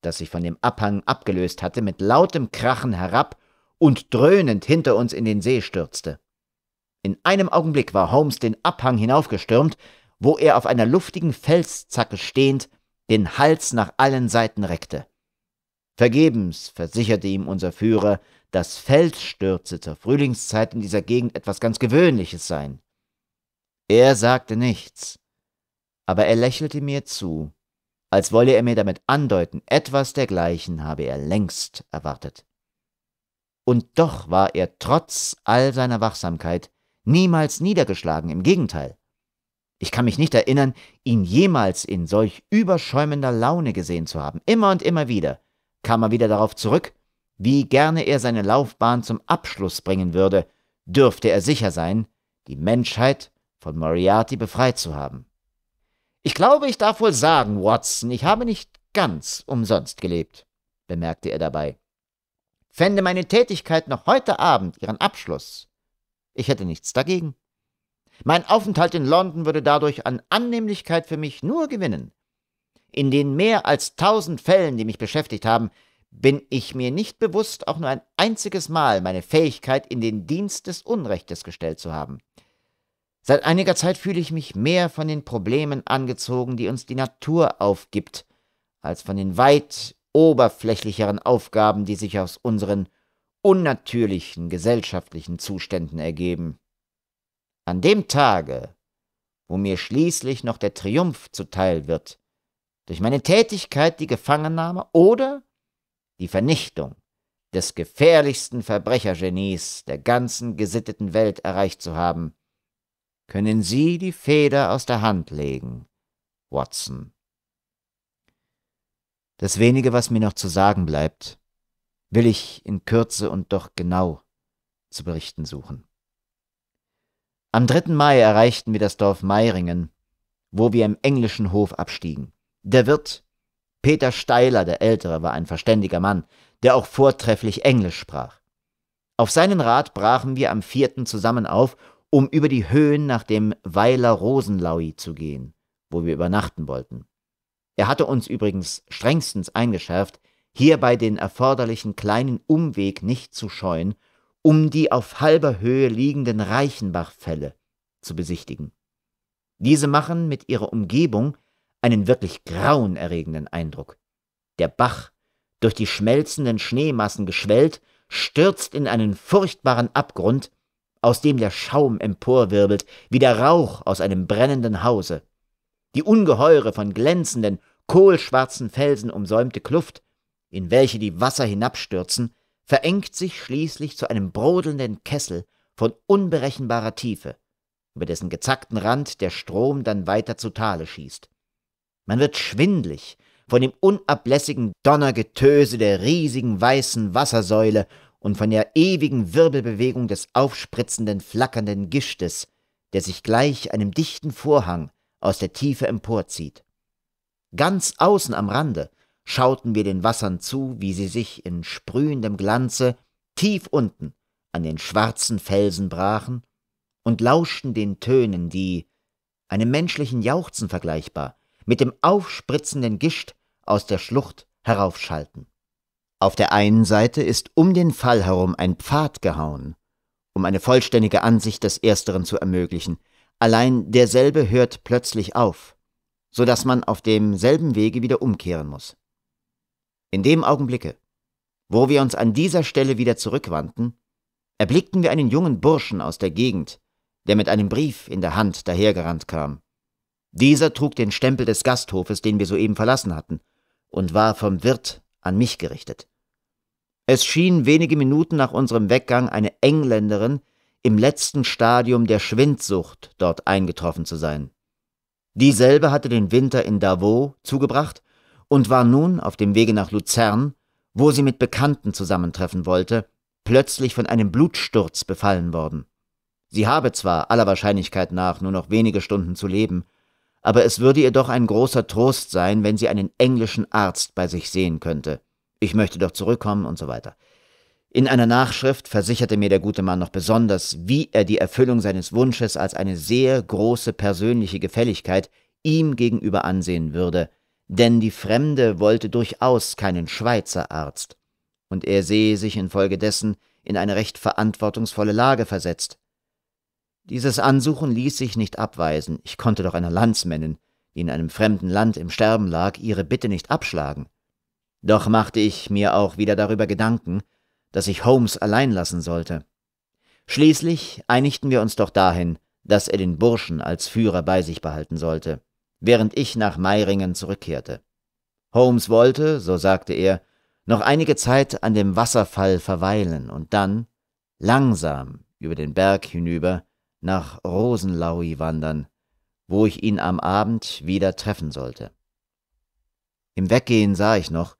das sich von dem Abhang abgelöst hatte, mit lautem Krachen herab und dröhnend hinter uns in den See stürzte. In einem Augenblick war Holmes den Abhang hinaufgestürmt, wo er auf einer luftigen Felszacke stehend den Hals nach allen Seiten reckte. Vergebens versicherte ihm unser Führer, dass Felsstürze zur Frühlingszeit in dieser Gegend etwas ganz Gewöhnliches seien. Er sagte nichts, aber er lächelte mir zu, als wolle er mir damit andeuten, etwas dergleichen habe er längst erwartet. Und doch war er trotz all seiner Wachsamkeit niemals niedergeschlagen, im Gegenteil. Ich kann mich nicht erinnern, ihn jemals in solch überschäumender Laune gesehen zu haben. Immer und immer wieder kam er wieder darauf zurück wie gerne er seine Laufbahn zum Abschluss bringen würde, dürfte er sicher sein, die Menschheit von Moriarty befreit zu haben. Ich glaube, ich darf wohl sagen, Watson, ich habe nicht ganz umsonst gelebt, bemerkte er dabei. Fände meine Tätigkeit noch heute Abend ihren Abschluss. Ich hätte nichts dagegen. Mein Aufenthalt in London würde dadurch an Annehmlichkeit für mich nur gewinnen. In den mehr als tausend Fällen, die mich beschäftigt haben, bin ich mir nicht bewusst, auch nur ein einziges Mal meine Fähigkeit in den Dienst des Unrechtes gestellt zu haben. Seit einiger Zeit fühle ich mich mehr von den Problemen angezogen, die uns die Natur aufgibt, als von den weit oberflächlicheren Aufgaben, die sich aus unseren unnatürlichen gesellschaftlichen Zuständen ergeben. An dem Tage, wo mir schließlich noch der Triumph zuteil wird, durch meine Tätigkeit die Gefangennahme oder die Vernichtung des gefährlichsten Verbrechergenies der ganzen gesitteten Welt erreicht zu haben, können Sie die Feder aus der Hand legen, Watson. Das wenige, was mir noch zu sagen bleibt, will ich in Kürze und doch genau zu berichten suchen. Am 3. Mai erreichten wir das Dorf Meiringen, wo wir im englischen Hof abstiegen. Der Wirt, Peter Steiler, der Ältere, war ein verständiger Mann, der auch vortrefflich Englisch sprach. Auf seinen Rat brachen wir am vierten zusammen auf, um über die Höhen nach dem Weiler Rosenlaui zu gehen, wo wir übernachten wollten. Er hatte uns übrigens strengstens eingeschärft, hierbei den erforderlichen kleinen Umweg nicht zu scheuen, um die auf halber Höhe liegenden Reichenbachfälle zu besichtigen. Diese machen mit ihrer Umgebung einen wirklich grauenerregenden Eindruck. Der Bach, durch die schmelzenden Schneemassen geschwellt, stürzt in einen furchtbaren Abgrund, aus dem der Schaum emporwirbelt, wie der Rauch aus einem brennenden Hause. Die ungeheure, von glänzenden, kohlschwarzen Felsen umsäumte Kluft, in welche die Wasser hinabstürzen, verengt sich schließlich zu einem brodelnden Kessel von unberechenbarer Tiefe, über dessen gezackten Rand der Strom dann weiter zu Tale schießt. Man wird schwindlig von dem unablässigen Donnergetöse der riesigen weißen Wassersäule und von der ewigen Wirbelbewegung des aufspritzenden, flackernden Gischtes, der sich gleich einem dichten Vorhang aus der Tiefe emporzieht. Ganz außen am Rande schauten wir den Wassern zu, wie sie sich in sprühendem Glanze tief unten an den schwarzen Felsen brachen und lauschten den Tönen, die, einem menschlichen Jauchzen vergleichbar, mit dem aufspritzenden Gischt aus der Schlucht heraufschalten. Auf der einen Seite ist um den Fall herum ein Pfad gehauen, um eine vollständige Ansicht des Ersteren zu ermöglichen, allein derselbe hört plötzlich auf, so dass man auf demselben Wege wieder umkehren muss. In dem Augenblicke, wo wir uns an dieser Stelle wieder zurückwandten, erblickten wir einen jungen Burschen aus der Gegend, der mit einem Brief in der Hand dahergerannt kam. Dieser trug den Stempel des Gasthofes, den wir soeben verlassen hatten, und war vom Wirt an mich gerichtet. Es schien wenige Minuten nach unserem Weggang eine Engländerin im letzten Stadium der Schwindsucht dort eingetroffen zu sein. Dieselbe hatte den Winter in Davos zugebracht und war nun auf dem Wege nach Luzern, wo sie mit Bekannten zusammentreffen wollte, plötzlich von einem Blutsturz befallen worden. Sie habe zwar aller Wahrscheinlichkeit nach nur noch wenige Stunden zu leben, aber es würde ihr doch ein großer Trost sein, wenn sie einen englischen Arzt bei sich sehen könnte. Ich möchte doch zurückkommen und so weiter. In einer Nachschrift versicherte mir der gute Mann noch besonders, wie er die Erfüllung seines Wunsches als eine sehr große persönliche Gefälligkeit ihm gegenüber ansehen würde, denn die Fremde wollte durchaus keinen Schweizer Arzt, und er sehe sich infolgedessen in eine recht verantwortungsvolle Lage versetzt. Dieses Ansuchen ließ sich nicht abweisen, ich konnte doch einer Landsmännin, die in einem fremden Land im Sterben lag, ihre Bitte nicht abschlagen. Doch machte ich mir auch wieder darüber Gedanken, dass ich Holmes allein lassen sollte. Schließlich einigten wir uns doch dahin, dass er den Burschen als Führer bei sich behalten sollte, während ich nach Meiringen zurückkehrte. Holmes wollte, so sagte er, noch einige Zeit an dem Wasserfall verweilen und dann, langsam über den Berg hinüber, nach Rosenlaui wandern, wo ich ihn am Abend wieder treffen sollte. Im Weggehen sah ich noch,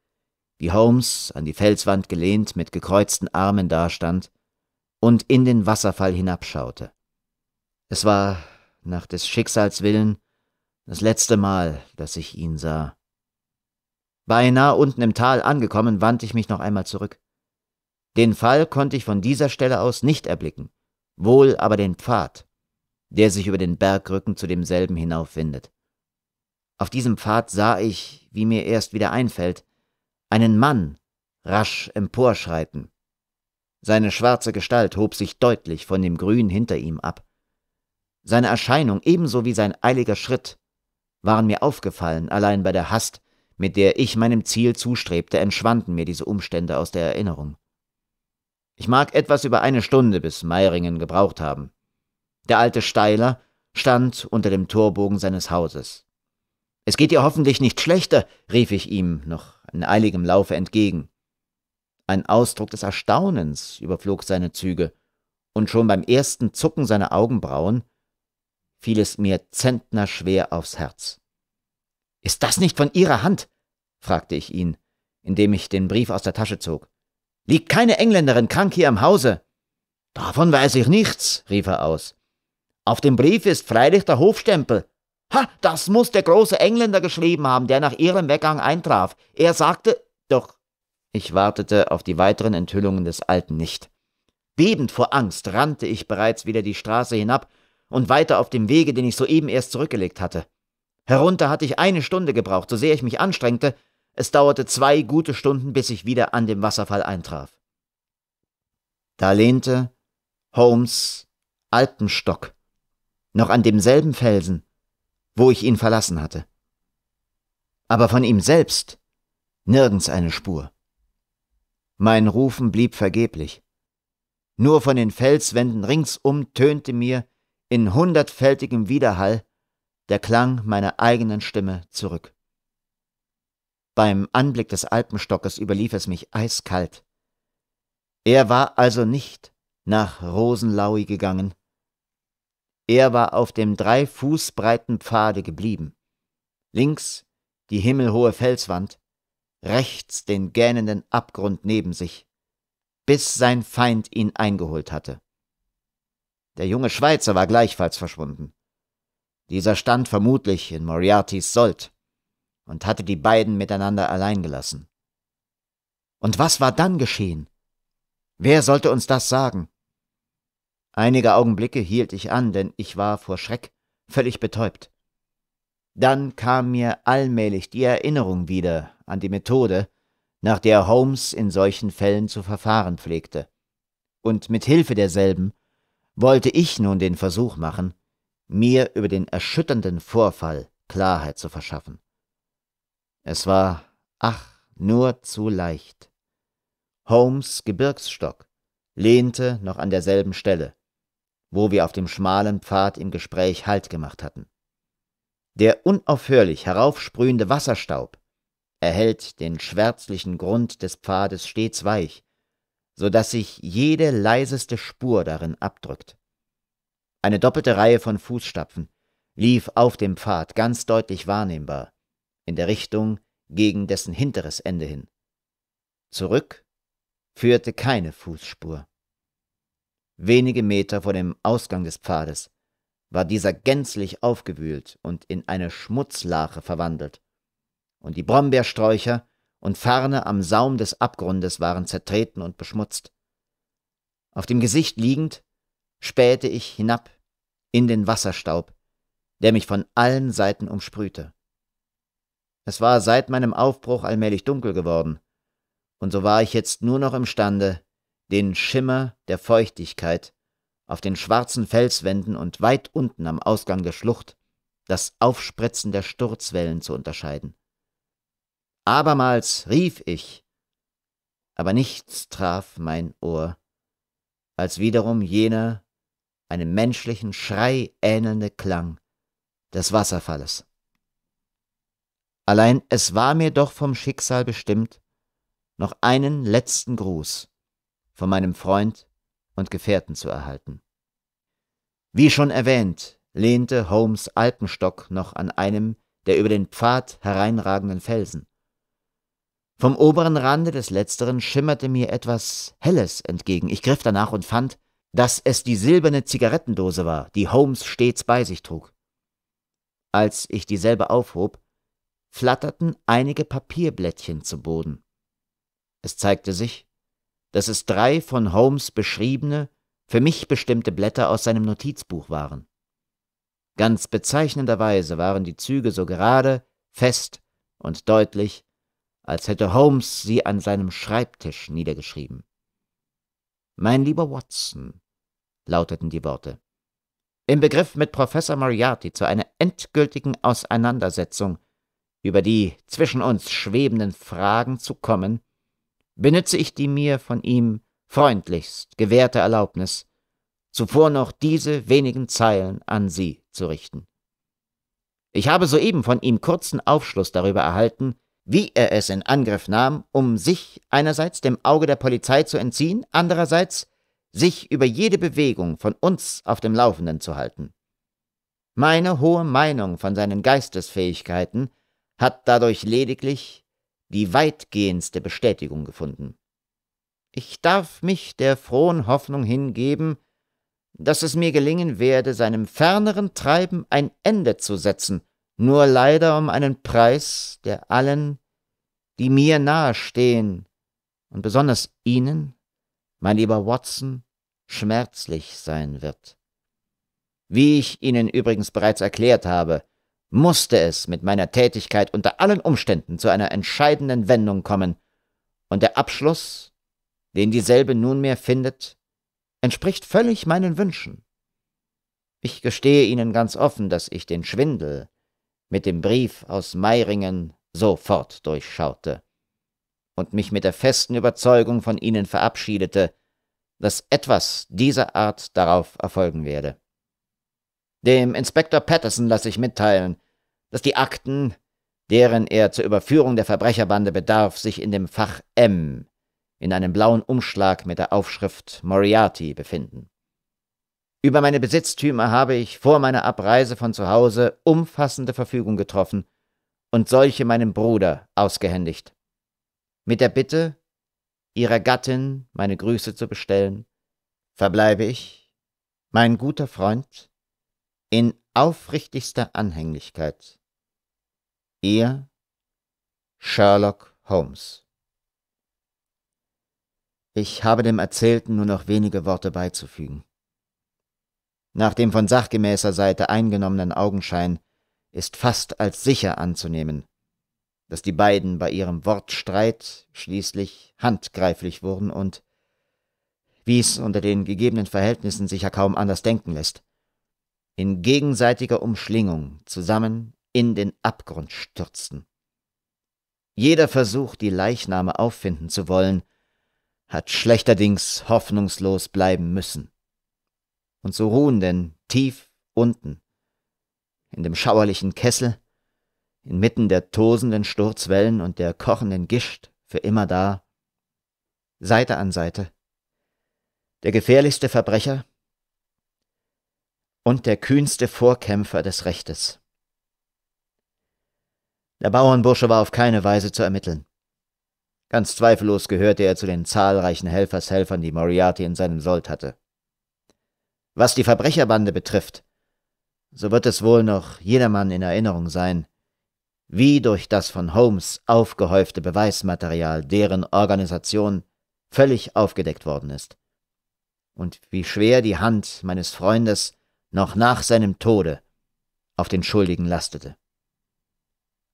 wie Holmes, an die Felswand gelehnt, mit gekreuzten Armen dastand und in den Wasserfall hinabschaute. Es war, nach des Schicksals willen, das letzte Mal, dass ich ihn sah. Beinahe unten im Tal angekommen, wandte ich mich noch einmal zurück. Den Fall konnte ich von dieser Stelle aus nicht erblicken wohl aber den Pfad, der sich über den Bergrücken zu demselben hinaufwindet. Auf diesem Pfad sah ich, wie mir erst wieder einfällt, einen Mann rasch emporschreiten. Seine schwarze Gestalt hob sich deutlich von dem Grün hinter ihm ab. Seine Erscheinung ebenso wie sein eiliger Schritt waren mir aufgefallen, allein bei der Hast, mit der ich meinem Ziel zustrebte, entschwanden mir diese Umstände aus der Erinnerung. Ich mag etwas über eine Stunde bis Meiringen gebraucht haben. Der alte Steiler stand unter dem Torbogen seines Hauses. Es geht ihr hoffentlich nicht schlechter, rief ich ihm noch in eiligem Laufe entgegen. Ein Ausdruck des Erstaunens überflog seine Züge, und schon beim ersten Zucken seiner Augenbrauen fiel es mir zentnerschwer aufs Herz. Ist das nicht von Ihrer Hand? fragte ich ihn, indem ich den Brief aus der Tasche zog. Liegt keine Engländerin krank hier im Hause? Davon weiß ich nichts, rief er aus. Auf dem Brief ist freilich der Hofstempel. Ha, das muss der große Engländer geschrieben haben, der nach ihrem Weggang eintraf. Er sagte, doch. Ich wartete auf die weiteren Enthüllungen des Alten nicht. Bebend vor Angst rannte ich bereits wieder die Straße hinab und weiter auf dem Wege, den ich soeben erst zurückgelegt hatte. Herunter hatte ich eine Stunde gebraucht, so sehr ich mich anstrengte, es dauerte zwei gute Stunden, bis ich wieder an dem Wasserfall eintraf. Da lehnte Holmes Alpenstock noch an demselben Felsen, wo ich ihn verlassen hatte. Aber von ihm selbst nirgends eine Spur. Mein Rufen blieb vergeblich. Nur von den Felswänden ringsum tönte mir in hundertfältigem Widerhall der Klang meiner eigenen Stimme zurück. Beim Anblick des Alpenstockes überlief es mich eiskalt. Er war also nicht nach Rosenlaui gegangen. Er war auf dem drei Fuß breiten Pfade geblieben. Links die himmelhohe Felswand, rechts den gähnenden Abgrund neben sich, bis sein Feind ihn eingeholt hatte. Der junge Schweizer war gleichfalls verschwunden. Dieser stand vermutlich in Moriartys Sold und hatte die beiden miteinander allein gelassen. Und was war dann geschehen? Wer sollte uns das sagen? Einige Augenblicke hielt ich an, denn ich war vor Schreck völlig betäubt. Dann kam mir allmählich die Erinnerung wieder an die Methode, nach der Holmes in solchen Fällen zu verfahren pflegte. Und mit Hilfe derselben wollte ich nun den Versuch machen, mir über den erschütternden Vorfall Klarheit zu verschaffen. Es war, ach, nur zu leicht. Holmes Gebirgsstock lehnte noch an derselben Stelle, wo wir auf dem schmalen Pfad im Gespräch Halt gemacht hatten. Der unaufhörlich heraufsprühende Wasserstaub erhält den schwärzlichen Grund des Pfades stets weich, so dass sich jede leiseste Spur darin abdrückt. Eine doppelte Reihe von Fußstapfen lief auf dem Pfad ganz deutlich wahrnehmbar, in der Richtung gegen dessen hinteres Ende hin. Zurück führte keine Fußspur. Wenige Meter vor dem Ausgang des Pfades war dieser gänzlich aufgewühlt und in eine Schmutzlache verwandelt, und die Brombeersträucher und Farne am Saum des Abgrundes waren zertreten und beschmutzt. Auf dem Gesicht liegend spähte ich hinab in den Wasserstaub, der mich von allen Seiten umsprühte. Es war seit meinem Aufbruch allmählich dunkel geworden, und so war ich jetzt nur noch imstande, den Schimmer der Feuchtigkeit auf den schwarzen Felswänden und weit unten am Ausgang der Schlucht das Aufspritzen der Sturzwellen zu unterscheiden. Abermals rief ich, aber nichts traf mein Ohr, als wiederum jener einem menschlichen Schrei ähnelnde Klang des Wasserfalles. Allein es war mir doch vom Schicksal bestimmt, noch einen letzten Gruß von meinem Freund und Gefährten zu erhalten. Wie schon erwähnt, lehnte Holmes Alpenstock noch an einem der über den Pfad hereinragenden Felsen. Vom oberen Rande des letzteren schimmerte mir etwas Helles entgegen. Ich griff danach und fand, dass es die silberne Zigarettendose war, die Holmes stets bei sich trug. Als ich dieselbe aufhob, flatterten einige Papierblättchen zu Boden. Es zeigte sich, dass es drei von Holmes beschriebene, für mich bestimmte Blätter aus seinem Notizbuch waren. Ganz bezeichnenderweise waren die Züge so gerade, fest und deutlich, als hätte Holmes sie an seinem Schreibtisch niedergeschrieben. Mein lieber Watson, lauteten die Worte, im Begriff mit Professor Moriarty zu einer endgültigen Auseinandersetzung über die zwischen uns schwebenden Fragen zu kommen, benütze ich die mir von ihm freundlichst gewährte Erlaubnis, zuvor noch diese wenigen Zeilen an Sie zu richten. Ich habe soeben von ihm kurzen Aufschluss darüber erhalten, wie er es in Angriff nahm, um sich einerseits dem Auge der Polizei zu entziehen, andererseits sich über jede Bewegung von uns auf dem Laufenden zu halten. Meine hohe Meinung von seinen Geistesfähigkeiten hat dadurch lediglich die weitgehendste Bestätigung gefunden. Ich darf mich der frohen Hoffnung hingeben, dass es mir gelingen werde, seinem ferneren Treiben ein Ende zu setzen, nur leider um einen Preis, der allen, die mir nahestehen, und besonders Ihnen, mein lieber Watson, schmerzlich sein wird. Wie ich Ihnen übrigens bereits erklärt habe, musste es mit meiner Tätigkeit unter allen Umständen zu einer entscheidenden Wendung kommen, und der Abschluss, den dieselbe nunmehr findet, entspricht völlig meinen Wünschen. Ich gestehe Ihnen ganz offen, dass ich den Schwindel mit dem Brief aus Meiringen sofort durchschaute und mich mit der festen Überzeugung von Ihnen verabschiedete, dass etwas dieser Art darauf erfolgen werde. Dem Inspektor Patterson lasse ich mitteilen, dass die Akten, deren er zur Überführung der Verbrecherbande bedarf, sich in dem Fach M in einem blauen Umschlag mit der Aufschrift Moriarty befinden. Über meine Besitztümer habe ich vor meiner Abreise von zu Hause umfassende Verfügung getroffen und solche meinem Bruder ausgehändigt. Mit der Bitte, ihrer Gattin meine Grüße zu bestellen, verbleibe ich, mein guter Freund, in aufrichtigster Anhänglichkeit. Ihr Sherlock Holmes. Ich habe dem Erzählten nur noch wenige Worte beizufügen. Nach dem von sachgemäßer Seite eingenommenen Augenschein ist fast als sicher anzunehmen, dass die beiden bei ihrem Wortstreit schließlich handgreiflich wurden und, wie es unter den gegebenen Verhältnissen sicher kaum anders denken lässt, in gegenseitiger Umschlingung zusammen in den Abgrund stürzten. Jeder Versuch, die Leichname auffinden zu wollen, hat schlechterdings hoffnungslos bleiben müssen. Und so ruhen denn tief unten, in dem schauerlichen Kessel, inmitten der tosenden Sturzwellen und der kochenden Gischt für immer da, Seite an Seite, der gefährlichste Verbrecher, und der kühnste Vorkämpfer des Rechtes. Der Bauernbursche war auf keine Weise zu ermitteln. Ganz zweifellos gehörte er zu den zahlreichen Helfershelfern, die Moriarty in seinem Sold hatte. Was die Verbrecherbande betrifft, so wird es wohl noch jedermann in Erinnerung sein, wie durch das von Holmes aufgehäufte Beweismaterial deren Organisation völlig aufgedeckt worden ist, und wie schwer die Hand meines Freundes noch nach seinem Tode auf den Schuldigen lastete.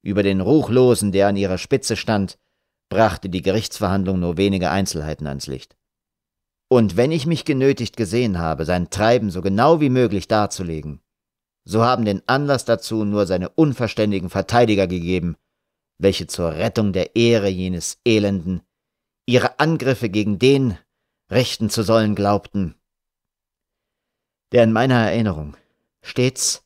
Über den Ruchlosen, der an ihrer Spitze stand, brachte die Gerichtsverhandlung nur wenige Einzelheiten ans Licht. Und wenn ich mich genötigt gesehen habe, sein Treiben so genau wie möglich darzulegen, so haben den Anlass dazu nur seine unverständigen Verteidiger gegeben, welche zur Rettung der Ehre jenes Elenden ihre Angriffe gegen den richten zu sollen glaubten, der in meiner Erinnerung stets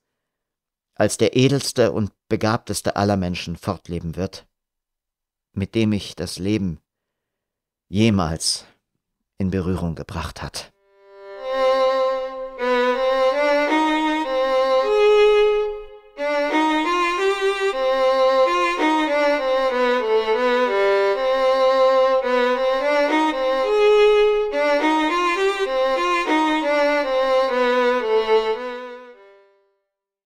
als der edelste und begabteste aller Menschen fortleben wird, mit dem ich das Leben jemals in Berührung gebracht hat.